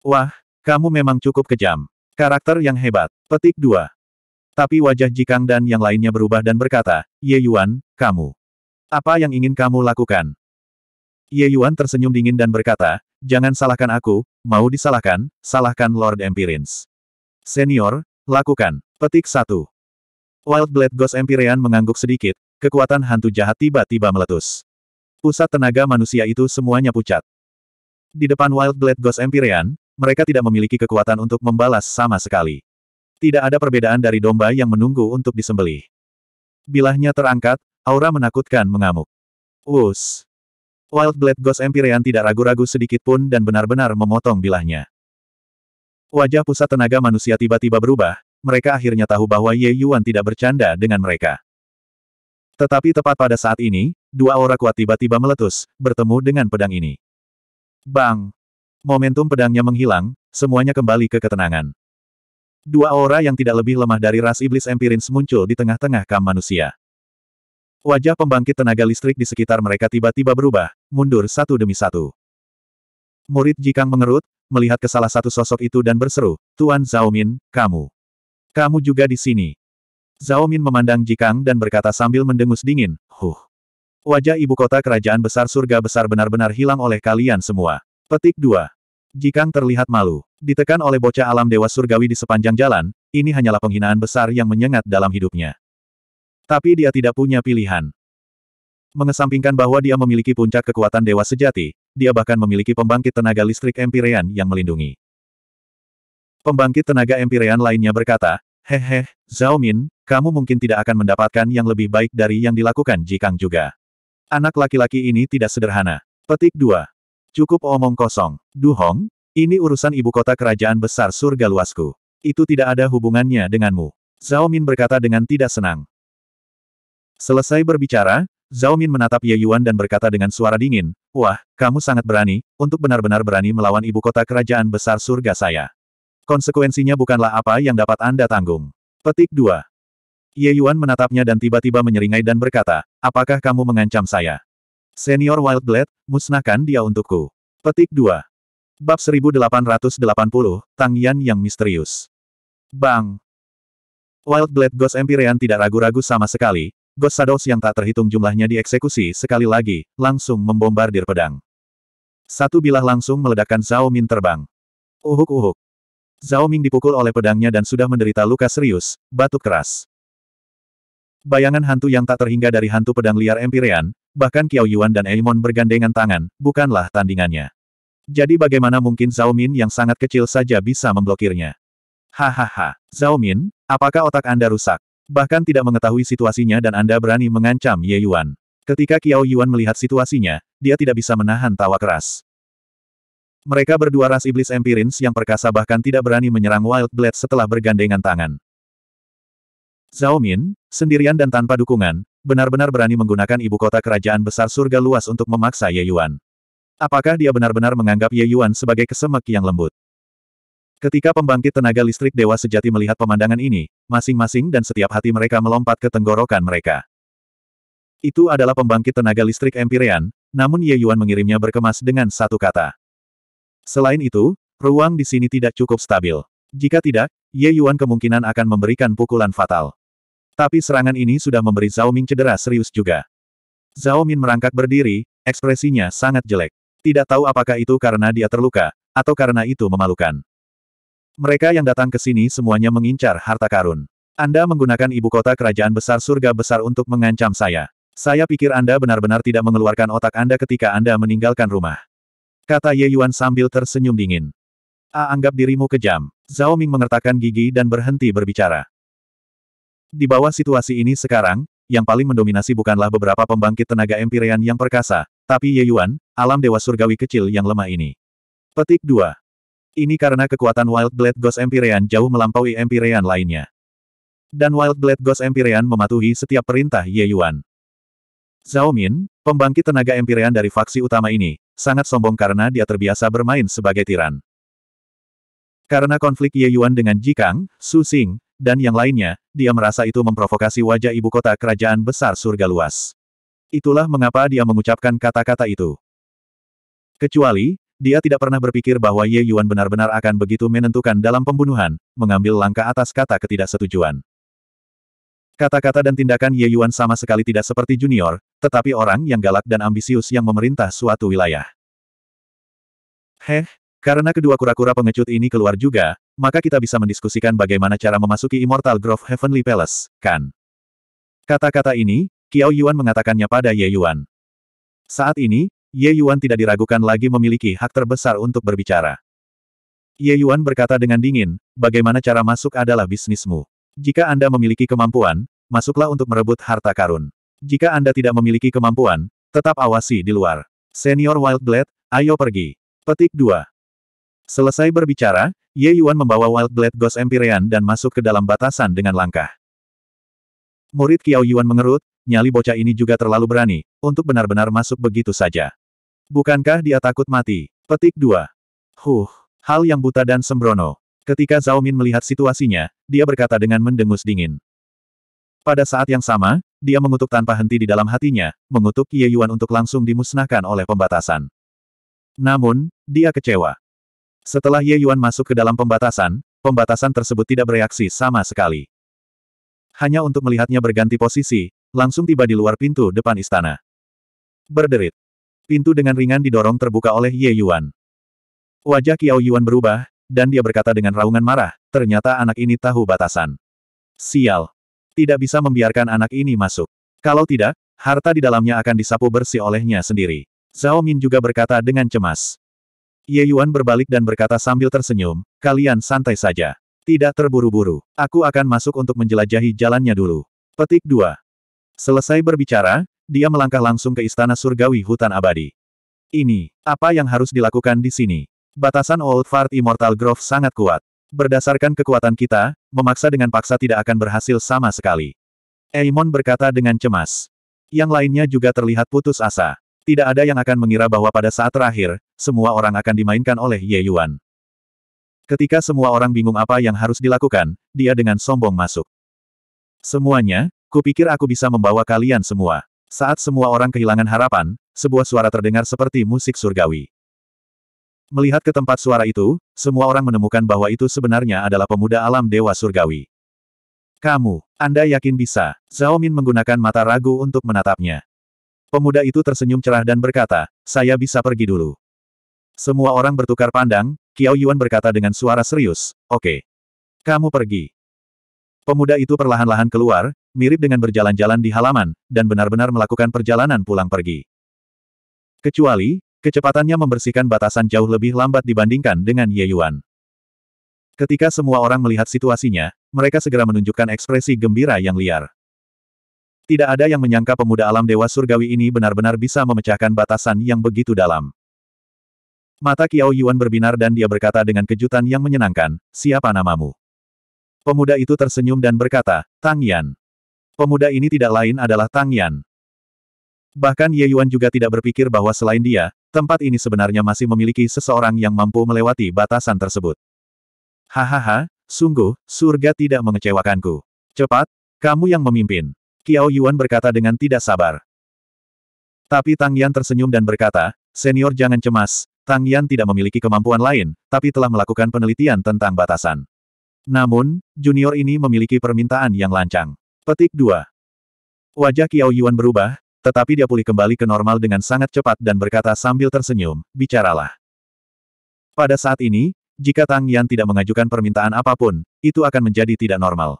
S1: Wah, kamu memang cukup kejam. Karakter yang hebat. Petik 2. Tapi wajah Jikang dan yang lainnya berubah dan berkata, Ye Yuan, kamu. Apa yang ingin kamu lakukan? Ye Yuan tersenyum dingin dan berkata, Jangan salahkan aku, mau disalahkan, salahkan Lord Empirins. Senior, lakukan. Petik satu. Wild Blade Ghost Empyrean mengangguk sedikit, kekuatan hantu jahat tiba-tiba meletus. Pusat tenaga manusia itu semuanya pucat. Di depan Wild Blade Ghost Empyrean, mereka tidak memiliki kekuatan untuk membalas sama sekali. Tidak ada perbedaan dari domba yang menunggu untuk disembelih. Bilahnya terangkat, aura menakutkan mengamuk. Us. Wild Blade Ghost Empyrean tidak ragu-ragu sedikit pun dan benar-benar memotong bilahnya. Wajah pusat tenaga manusia tiba-tiba berubah, mereka akhirnya tahu bahwa Ye Yuan tidak bercanda dengan mereka. Tetapi tepat pada saat ini, dua aura kuat tiba-tiba meletus, bertemu dengan pedang ini. Bang! Momentum pedangnya menghilang, semuanya kembali ke ketenangan. Dua aura yang tidak lebih lemah dari ras iblis Empirins muncul di tengah-tengah kam manusia. Wajah pembangkit tenaga listrik di sekitar mereka tiba-tiba berubah, mundur satu demi satu. Murid Jikang mengerut, melihat ke salah satu sosok itu dan berseru, Tuan Zhaomin, kamu. Kamu juga di sini. Zhaomin memandang Jikang dan berkata sambil mendengus dingin, huh. Wajah ibu kota kerajaan besar surga besar benar-benar hilang oleh kalian semua. Petik 2. Jikang terlihat malu. Ditekan oleh bocah alam dewa surgawi di sepanjang jalan, ini hanyalah penghinaan besar yang menyengat dalam hidupnya. Tapi dia tidak punya pilihan. Mengesampingkan bahwa dia memiliki puncak kekuatan dewa sejati, dia bahkan memiliki pembangkit tenaga listrik Empirean yang melindungi. Pembangkit tenaga Empyrean lainnya berkata, Hehe, Zhao Min, kamu mungkin tidak akan mendapatkan yang lebih baik dari yang dilakukan Jikang juga. Anak laki-laki ini tidak sederhana. Petik 2. Cukup omong kosong. Duhong, ini urusan ibu kota kerajaan besar surga luasku. Itu tidak ada hubungannya denganmu. Zhao Min berkata dengan tidak senang. Selesai berbicara, Zhao Min menatap Ye Yuan dan berkata dengan suara dingin, Wah, kamu sangat berani, untuk benar-benar berani melawan ibu kota kerajaan besar surga saya. Konsekuensinya bukanlah apa yang dapat Anda tanggung. Petik 2. Ye Yuan menatapnya dan tiba-tiba menyeringai dan berkata, Apakah kamu mengancam saya? Senior Wild Blade, musnahkan dia untukku. Petik 2. Bab 1880, Tang Yan yang misterius. Bang! Wild Blade Ghost Empyrean tidak ragu-ragu sama sekali, Ghost Shadows yang tak terhitung jumlahnya dieksekusi sekali lagi, langsung membombardir pedang. Satu bilah langsung meledakkan Zhao Min terbang. Uhuk-uhuk. Zhao Ming dipukul oleh pedangnya dan sudah menderita luka serius, batuk keras. Bayangan hantu yang tak terhingga dari hantu pedang liar Empyrean, bahkan Qiao Yuan dan Aemon bergandengan tangan, bukanlah tandingannya. Jadi bagaimana mungkin Zhao Min yang sangat kecil saja bisa memblokirnya? Hahaha, Zhao Min, apakah otak Anda rusak? bahkan tidak mengetahui situasinya dan Anda berani mengancam Ye Yuan. Ketika Kiao Yuan melihat situasinya, dia tidak bisa menahan tawa keras. Mereka berdua ras iblis Empirins yang perkasa bahkan tidak berani menyerang Wild Blade setelah bergandengan tangan. Zhao Min, sendirian dan tanpa dukungan, benar-benar berani menggunakan ibu kota kerajaan besar surga luas untuk memaksa Ye Yuan. Apakah dia benar-benar menganggap Ye Yuan sebagai kesemek yang lembut? Ketika pembangkit tenaga listrik dewa sejati melihat pemandangan ini, masing-masing dan setiap hati mereka melompat ke tenggorokan mereka. Itu adalah pembangkit tenaga listrik Empyrean, namun Ye Yuan mengirimnya berkemas dengan satu kata. Selain itu, ruang di sini tidak cukup stabil. Jika tidak, Ye Yuan kemungkinan akan memberikan pukulan fatal. Tapi serangan ini sudah memberi Zhao Ming cedera serius juga. Zhao Min merangkak berdiri, ekspresinya sangat jelek. Tidak tahu apakah itu karena dia terluka, atau karena itu memalukan. Mereka yang datang ke sini semuanya mengincar harta karun. Anda menggunakan ibu kota kerajaan besar surga besar untuk mengancam saya. Saya pikir Anda benar-benar tidak mengeluarkan otak Anda ketika Anda meninggalkan rumah. Kata Ye Yuan sambil tersenyum dingin. A anggap dirimu kejam. Zhao Ming mengertakkan gigi dan berhenti berbicara. Di bawah situasi ini sekarang, yang paling mendominasi bukanlah beberapa pembangkit tenaga empirean yang perkasa, tapi Ye Yuan, alam dewa surgawi kecil yang lemah ini. Petik 2. Ini karena kekuatan Wild Blade Ghost Empyrean jauh melampaui Empyrean lainnya. Dan Wild Blade Ghost Empyrean mematuhi setiap perintah Ye Yuan. Zhao Min, pembangkit tenaga Empyrean dari faksi utama ini, sangat sombong karena dia terbiasa bermain sebagai tiran. Karena konflik Ye Yuan dengan Ji Kang, Su Xing, dan yang lainnya, dia merasa itu memprovokasi wajah ibu kota kerajaan besar surga luas. Itulah mengapa dia mengucapkan kata-kata itu. Kecuali, dia tidak pernah berpikir bahwa Ye Yuan benar-benar akan begitu menentukan dalam pembunuhan, mengambil langkah atas kata ketidaksetujuan. Kata-kata dan tindakan Ye Yuan sama sekali tidak seperti junior, tetapi orang yang galak dan ambisius yang memerintah suatu wilayah. Heh, karena kedua kura-kura pengecut ini keluar juga, maka kita bisa mendiskusikan bagaimana cara memasuki Immortal Grove Heavenly Palace, kan? Kata-kata ini, Qiao Yuan mengatakannya pada Ye Yuan. Saat ini, Ye Yuan tidak diragukan lagi memiliki hak terbesar untuk berbicara. Ye Yuan berkata dengan dingin, bagaimana cara masuk adalah bisnismu. Jika Anda memiliki kemampuan, masuklah untuk merebut harta karun. Jika Anda tidak memiliki kemampuan, tetap awasi di luar. Senior Wildblade, ayo pergi. Petik 2. Selesai berbicara, Ye Yuan membawa Wildblade Ghost Empyrean dan masuk ke dalam batasan dengan langkah. Murid Kiao Yuan mengerut, nyali bocah ini juga terlalu berani, untuk benar-benar masuk begitu saja. Bukankah dia takut mati? Petik 2. Huh, hal yang buta dan sembrono. Ketika Zhao Min melihat situasinya, dia berkata dengan mendengus dingin. Pada saat yang sama, dia mengutuk tanpa henti di dalam hatinya, mengutuk Ye Yuan untuk langsung dimusnahkan oleh pembatasan. Namun, dia kecewa. Setelah Ye Yuan masuk ke dalam pembatasan, pembatasan tersebut tidak bereaksi sama sekali. Hanya untuk melihatnya berganti posisi, langsung tiba di luar pintu depan istana. Berderit. Pintu dengan ringan didorong terbuka oleh Ye Yuan. Wajah Qiao Yuan berubah, dan dia berkata dengan raungan marah, ternyata anak ini tahu batasan. Sial. Tidak bisa membiarkan anak ini masuk. Kalau tidak, harta di dalamnya akan disapu bersih olehnya sendiri. Zhao Min juga berkata dengan cemas. Ye Yuan berbalik dan berkata sambil tersenyum, kalian santai saja. Tidak terburu-buru. Aku akan masuk untuk menjelajahi jalannya dulu. Petik 2. Selesai berbicara, dia melangkah langsung ke istana surgawi hutan abadi. Ini, apa yang harus dilakukan di sini? Batasan Old Fart Immortal Grove sangat kuat. Berdasarkan kekuatan kita, memaksa dengan paksa tidak akan berhasil sama sekali. Eamon berkata dengan cemas. Yang lainnya juga terlihat putus asa. Tidak ada yang akan mengira bahwa pada saat terakhir, semua orang akan dimainkan oleh Ye Yuan. Ketika semua orang bingung apa yang harus dilakukan, dia dengan sombong masuk. Semuanya, kupikir aku bisa membawa kalian semua. Saat semua orang kehilangan harapan, sebuah suara terdengar seperti musik surgawi. Melihat ke tempat suara itu, semua orang menemukan bahwa itu sebenarnya adalah pemuda alam dewa surgawi. Kamu, Anda yakin bisa? Zhao Min menggunakan mata ragu untuk menatapnya. Pemuda itu tersenyum cerah dan berkata, saya bisa pergi dulu. Semua orang bertukar pandang, Kiao Yuan berkata dengan suara serius, oke. Okay. Kamu pergi. Pemuda itu perlahan-lahan keluar, mirip dengan berjalan-jalan di halaman, dan benar-benar melakukan perjalanan pulang pergi. Kecuali, kecepatannya membersihkan batasan jauh lebih lambat dibandingkan dengan Ye Yuan. Ketika semua orang melihat situasinya, mereka segera menunjukkan ekspresi gembira yang liar. Tidak ada yang menyangka pemuda alam dewa surgawi ini benar-benar bisa memecahkan batasan yang begitu dalam. Mata Kiao Yuan berbinar dan dia berkata dengan kejutan yang menyenangkan, siapa namamu? Pemuda itu tersenyum dan berkata, Tang Yan. Pemuda ini tidak lain adalah Tang Yan. Bahkan Ye Yuan juga tidak berpikir bahwa selain dia, tempat ini sebenarnya masih memiliki seseorang yang mampu melewati batasan tersebut. Hahaha, sungguh, surga tidak mengecewakanku. Cepat, kamu yang memimpin. Kiao Yuan berkata dengan tidak sabar. Tapi Tang Yan tersenyum dan berkata, senior jangan cemas, Tang Yan tidak memiliki kemampuan lain, tapi telah melakukan penelitian tentang batasan. Namun, junior ini memiliki permintaan yang lancang. Petik 2. Wajah Kiao Yuan berubah, tetapi dia pulih kembali ke normal dengan sangat cepat dan berkata sambil tersenyum, bicaralah. Pada saat ini, jika Tang Yan tidak mengajukan permintaan apapun, itu akan menjadi tidak normal.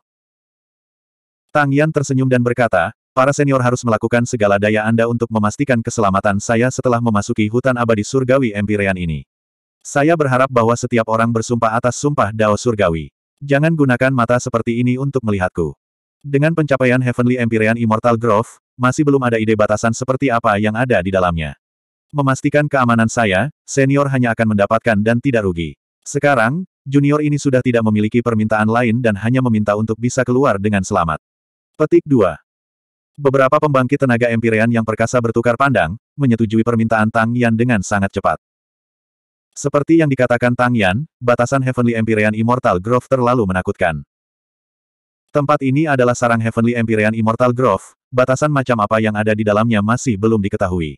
S1: Tang Yan tersenyum dan berkata, para senior harus melakukan segala daya Anda untuk memastikan keselamatan saya setelah memasuki hutan abadi surgawi Empirean ini. Saya berharap bahwa setiap orang bersumpah atas sumpah Dao Surgawi. Jangan gunakan mata seperti ini untuk melihatku. Dengan pencapaian Heavenly Empyrean Immortal Grove, masih belum ada ide batasan seperti apa yang ada di dalamnya. Memastikan keamanan saya, senior hanya akan mendapatkan dan tidak rugi. Sekarang, junior ini sudah tidak memiliki permintaan lain dan hanya meminta untuk bisa keluar dengan selamat. Petik 2. Beberapa pembangkit tenaga Empyrean yang perkasa bertukar pandang, menyetujui permintaan Tang Yan dengan sangat cepat. Seperti yang dikatakan Tang Yan, batasan Heavenly Empyrean Immortal Grove terlalu menakutkan. Tempat ini adalah sarang Heavenly Empyrean Immortal Grove, batasan macam apa yang ada di dalamnya masih belum diketahui.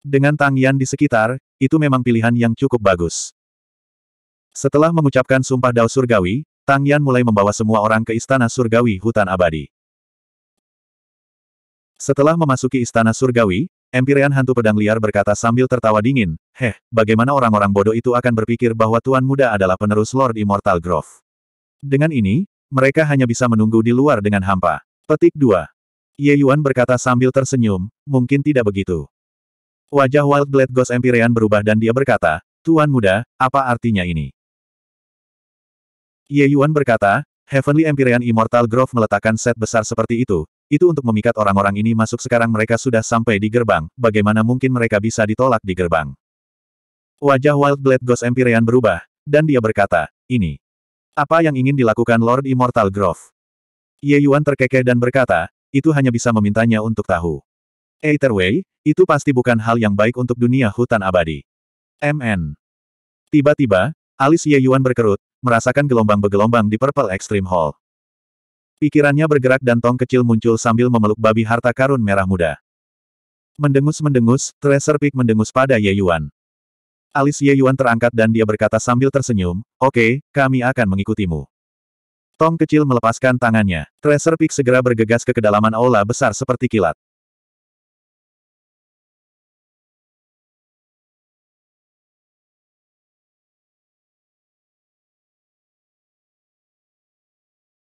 S1: Dengan Tang Yan di sekitar, itu memang pilihan yang cukup bagus. Setelah mengucapkan sumpah dao surgawi, Tang Yan mulai membawa semua orang ke istana surgawi hutan abadi. Setelah memasuki istana surgawi, Empyrean hantu pedang liar berkata sambil tertawa dingin, Heh, bagaimana orang-orang bodoh itu akan berpikir bahwa Tuan Muda adalah penerus Lord Immortal Grove. Dengan ini, mereka hanya bisa menunggu di luar dengan hampa. Petik 2. Ye Yuan berkata sambil tersenyum, mungkin tidak begitu. Wajah Wild Blade Ghost Empyrean berubah dan dia berkata, Tuan muda, apa artinya ini? Ye Yuan berkata, Heavenly Empyrean Immortal Grove meletakkan set besar seperti itu, itu untuk memikat orang-orang ini masuk sekarang mereka sudah sampai di gerbang, bagaimana mungkin mereka bisa ditolak di gerbang? Wajah Wild Blade Ghost Empyrean berubah, dan dia berkata, ini. Apa yang ingin dilakukan Lord Immortal Grove? Ye Yuan terkekeh dan berkata, itu hanya bisa memintanya untuk tahu. Either way, itu pasti bukan hal yang baik untuk dunia hutan abadi. MN. Tiba-tiba, alis Ye Yuan berkerut, merasakan gelombang gelombang di Purple Extreme Hall. Pikirannya bergerak dan tong kecil muncul sambil memeluk babi harta karun merah muda. Mendengus-mendengus, Treasure Peak mendengus pada Ye Yuan. Alis Ye Yuan terangkat dan dia berkata sambil tersenyum, Oke, okay, kami akan mengikutimu. Tong kecil melepaskan tangannya. Tracer Peak segera bergegas ke kedalaman aula besar seperti kilat.